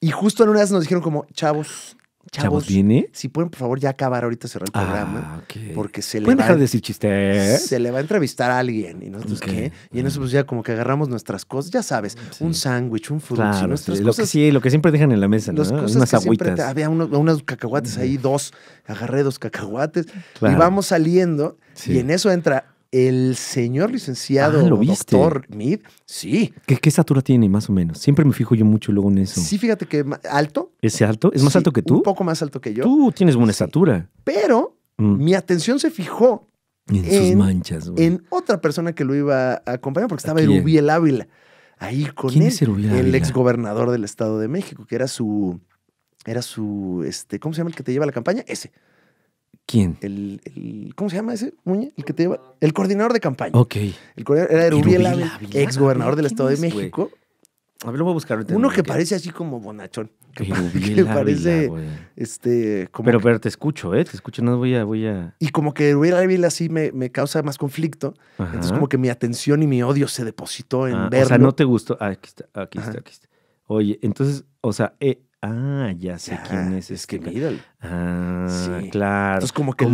y justo en una vez nos dijeron como, chavos, Chavos, viene? Si pueden, por favor, ya acabar ahorita cerrar el programa. Ah, porque se le va. Dejar decir chistes? Se le va a entrevistar a alguien. ¿Y nosotros qué? Y en eso, pues ya como que agarramos nuestras cosas, ya sabes, un sándwich, un fruto, nuestras Cosas, Lo que sí, lo que siempre dejan en la mesa, ¿no? unas agüitas. había unos, cacahuates ahí, dos. Agarré dos cacahuates. Y vamos saliendo. Y en eso entra el señor licenciado ah, doctor Mead, sí. ¿Qué, estatura tiene, más o menos? Siempre me fijo yo mucho luego en eso. Sí, fíjate que alto. ¿Es alto? ¿Es más alto que tú? Un poco más alto que yo. Tú tienes buena estatura. Pero mm. mi atención se fijó en, sus manchas, En otra persona que lo iba a acompañar, porque estaba Erubiel Ávila. Ahí con él. Es El exgobernador del Estado de México, que era su. Era su. Este, ¿Cómo se llama el que te lleva la campaña? Ese. ¿Quién? El, el, ¿Cómo se llama ese, Muñe? El que te lleva. El coordinador de campaña. Ok. El coordinador era Erubiela, ex gobernador del Estado de México. A ver, lo voy a buscar Uno que parece así como bonachón. Que, Ávila, parece. Ah, este, pero, pero te escucho, ¿eh? Te escucho, no voy a. Voy a... Y como que Erubiela Ávila así me, me, causa más conflicto. Entonces, como que mi atención y mi odio se depositó en verlo. Ah, o sea, no te gustó. Ah, aquí está, aquí está, aquí está. Oye, entonces, o sea, eh, Ah, ya sé quién es. Es este que Ah, claro. como que,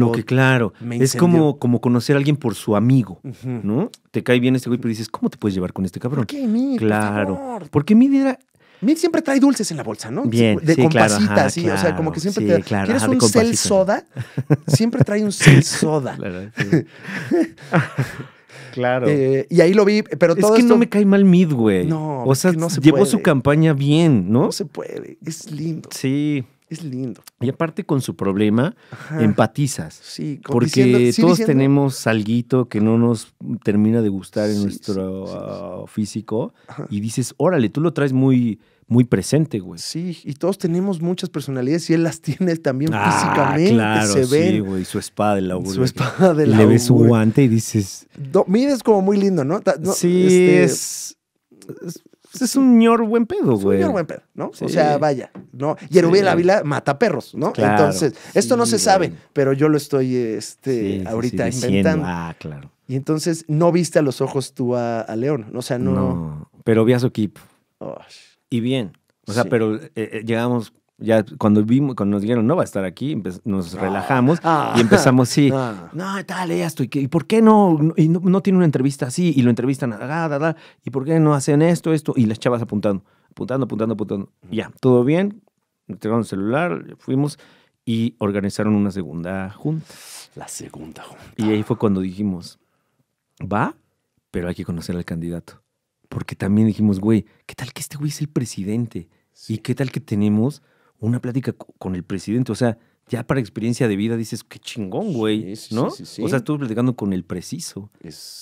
Es como, conocer a alguien por su amigo, ¿no? Te cae bien este güey, pero dices, ¿cómo te puedes llevar con este cabrón? qué Claro. Porque Mid era. Mid siempre trae dulces en la bolsa, ¿no? Bien, de compasitas, compasita, o sea, como que siempre te. ¿Quieres un cel soda? Siempre trae un cel soda. claro, Claro. Eh, y ahí lo vi, pero todo Es que no me cae mal Mid, güey. No, o sea, no se llevó su campaña bien, ¿no? No se puede. Es lindo. Sí. Es lindo. Y aparte con su problema, empatizas. Sí, Porque todos tenemos salguito que no nos termina de gustar en nuestro ah, físico. Y dices, órale, tú lo traes muy muy presente, güey. Sí, y todos tenemos muchas personalidades y él las tiene también ah, físicamente. se ven. Sí, güey, su espada la la Su espada la la Le ves su guante y dices. Mira, es como muy lindo, ¿no? sí, este, es, es un ñor buen pedo, güey. un ñor buen pedo, ¿no? O sea, vaya, ¿no? el Ávila mata perros, ¿no? entonces, esto no se sabe, pero yo lo estoy este, ahorita inventando. Ah, claro. Y entonces, no viste a los ojos tú a, a León, o sea, no. No, pero vi a su equipo y bien. O sea, pero eh, eh, llegamos ya cuando vimos, cuando nos dijeron no va a estar aquí, nos ah. relajamos y ah. empezamos sí, no, tal, ya estoy y, por qué no, y no, tiene una entrevista así, y lo entrevistan, ah, y por qué no hacen esto, esto, y las chavas apuntando, apuntando, apuntando, apuntando. Ya, todo bien, entregaron el celular, fuimos y organizaron una segunda junta. La segunda junta. Y ahí fue cuando dijimos, va, pero hay que conocer al candidato. Porque también dijimos, güey, ¿qué tal que este güey es el presidente? ¿Y qué tal que tenemos una plática con el presidente? O sea, ya para experiencia de vida dices, qué chingón, güey, ¿no? o sea, estuve platicando con el preciso.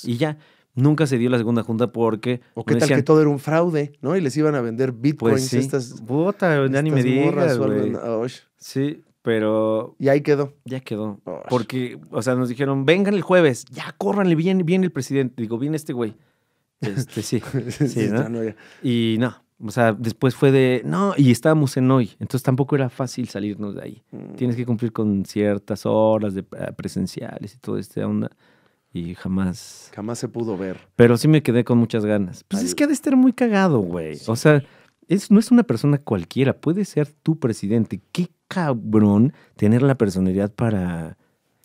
Y ya, nunca se dio la segunda junta porque. O qué tal que todo era un fraude, ¿no? Y les iban a vender bitcoins pues estas. Bota, ya ni me digas. Sí, pero. Y ahí quedó. Ya quedó. Porque, o sea, nos dijeron, vengan el jueves, ya córranle, viene viene el presidente. Digo, viene este güey. Este, sí. sí Y no, o sea, después fue de, no, y estábamos en hoy, entonces tampoco era fácil salirnos de ahí. Mm. Tienes que cumplir con ciertas horas de eh, presenciales y todo este onda. Y jamás. Jamás se pudo ver. Pero sí me quedé con muchas ganas. Pues es que ha de estar muy cagado, güey. O sea, es, no es una persona cualquiera, puede ser tu presidente. Qué cabrón tener la personalidad para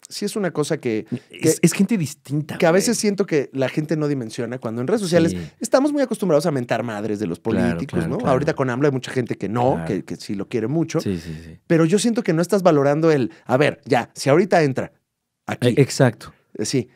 sí es una cosa que... es, gente distinta. Que a veces siento que la gente no dimensiona cuando en redes sociales estamos muy acostumbrados a mentar madres de los políticos, ¿no? Ahorita con AMLO hay mucha gente que no, que, que, sí lo quiere mucho. Sí, sí, sí. Pero yo siento que no estás valorando el, a ver, ya, si ahorita entra aquí. Eh, exacto. Eh, sí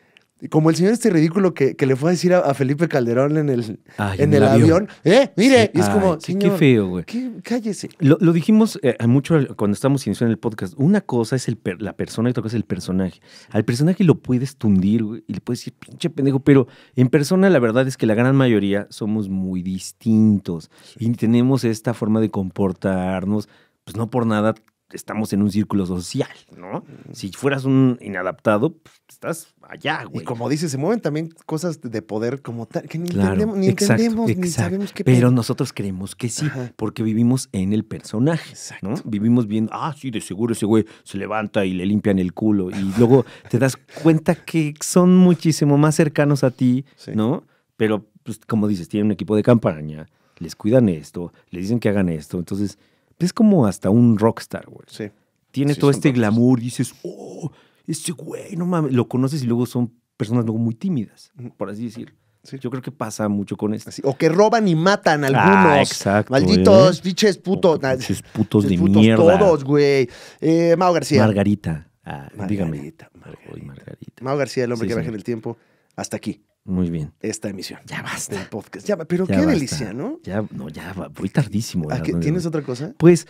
como el señor este ridículo que, le fue a decir a, Felipe Calderón en el, en, el, avión. ¿eh? Mire, y es como, sí, qué feo, güey. Cállese. Lo, dijimos eh, mucho cuando estábamos iniciando el podcast. Una cosa es el la persona y otra cosa es el personaje. Al personaje lo puedes tundir güey, y le puedes decir, pinche pendejo, pero en persona la verdad es que la gran mayoría somos muy distintos y tenemos esta forma de comportarnos. Pues no por nada estamos en un círculo social, ¿no? Si fueras un inadaptado, pues, estás allá, güey. Y como dices, se mueven también cosas de poder como tal, que ni entendemos, ni, entendemos sabemos qué Pero nosotros creemos que sí, porque vivimos en el personaje, ¿no? Vivimos viendo, ah, sí, de seguro ese güey se levanta y le limpian el culo. Y luego te das cuenta que son muchísimo más cercanos a ti, ¿no? Pero, pues, como dices, tienen un equipo de campaña, les cuidan esto, les dicen que hagan esto, entonces es como hasta un rockstar, güey. Sí. Tiene todo este glamour glamour, dices, oh, este güey, no mames, lo conoces y luego son personas luego muy tímidas, por así decir Yo creo que pasa mucho con esto. o que roban y matan a ah, algunos. Ah, exacto, Malditos, biches ah, putos. Biches putos de mierda. Todos, güey. Eh, Mau García. Margarita. Ah, dígame. Margarita. García, el hombre que viaja en el tiempo. Hasta aquí. Muy bien. Esta emisión. Ya basta. el podcast. Ya, pero qué delicia, ¿no? Ya, no, ya voy tardísimo. ¿Tienes otra cosa? Pues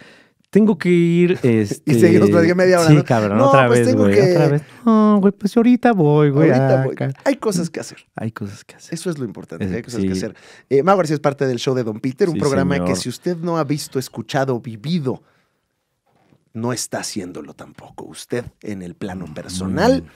tengo que ir. Este... y seguimos platicando media hora. Sí, cabrón, no, otra, pues vez, que... No, güey, pues ahorita voy, güey. Ahorita ah, voy. Hay cosas que hacer. Hay cosas que hacer. Eso es lo importante, hay cosas que hacer. Eh, Mau García es parte del show de Don Peter, un programa que si usted no ha visto, escuchado, vivido, no está haciéndolo tampoco. Usted en el plano mm, personal. Mm.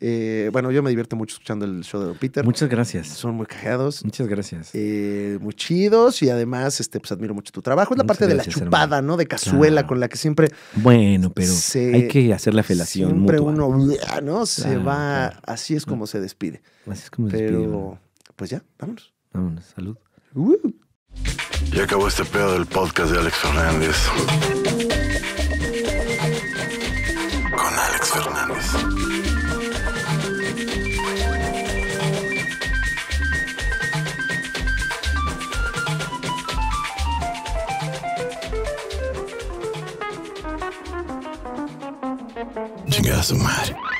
Eh, bueno, yo me divierto mucho escuchando el show de Peter. Muchas gracias. Son muy cajeados Muchas gracias. Eh, muy chidos y además, este, pues admiro mucho tu trabajo. Es la parte de la chupada, ¿no? De cazuela con la que siempre. Bueno, pero hay que hacer la felación. Siempre uno, ¿no? Se va. Así es como se despide. Así es como se despide. Pero, pues ya, vámonos. Vámonos, salud. Uh. Ya acabó este pedo del podcast de Alex Fernández. Con Alex Fernández. vingança o mar.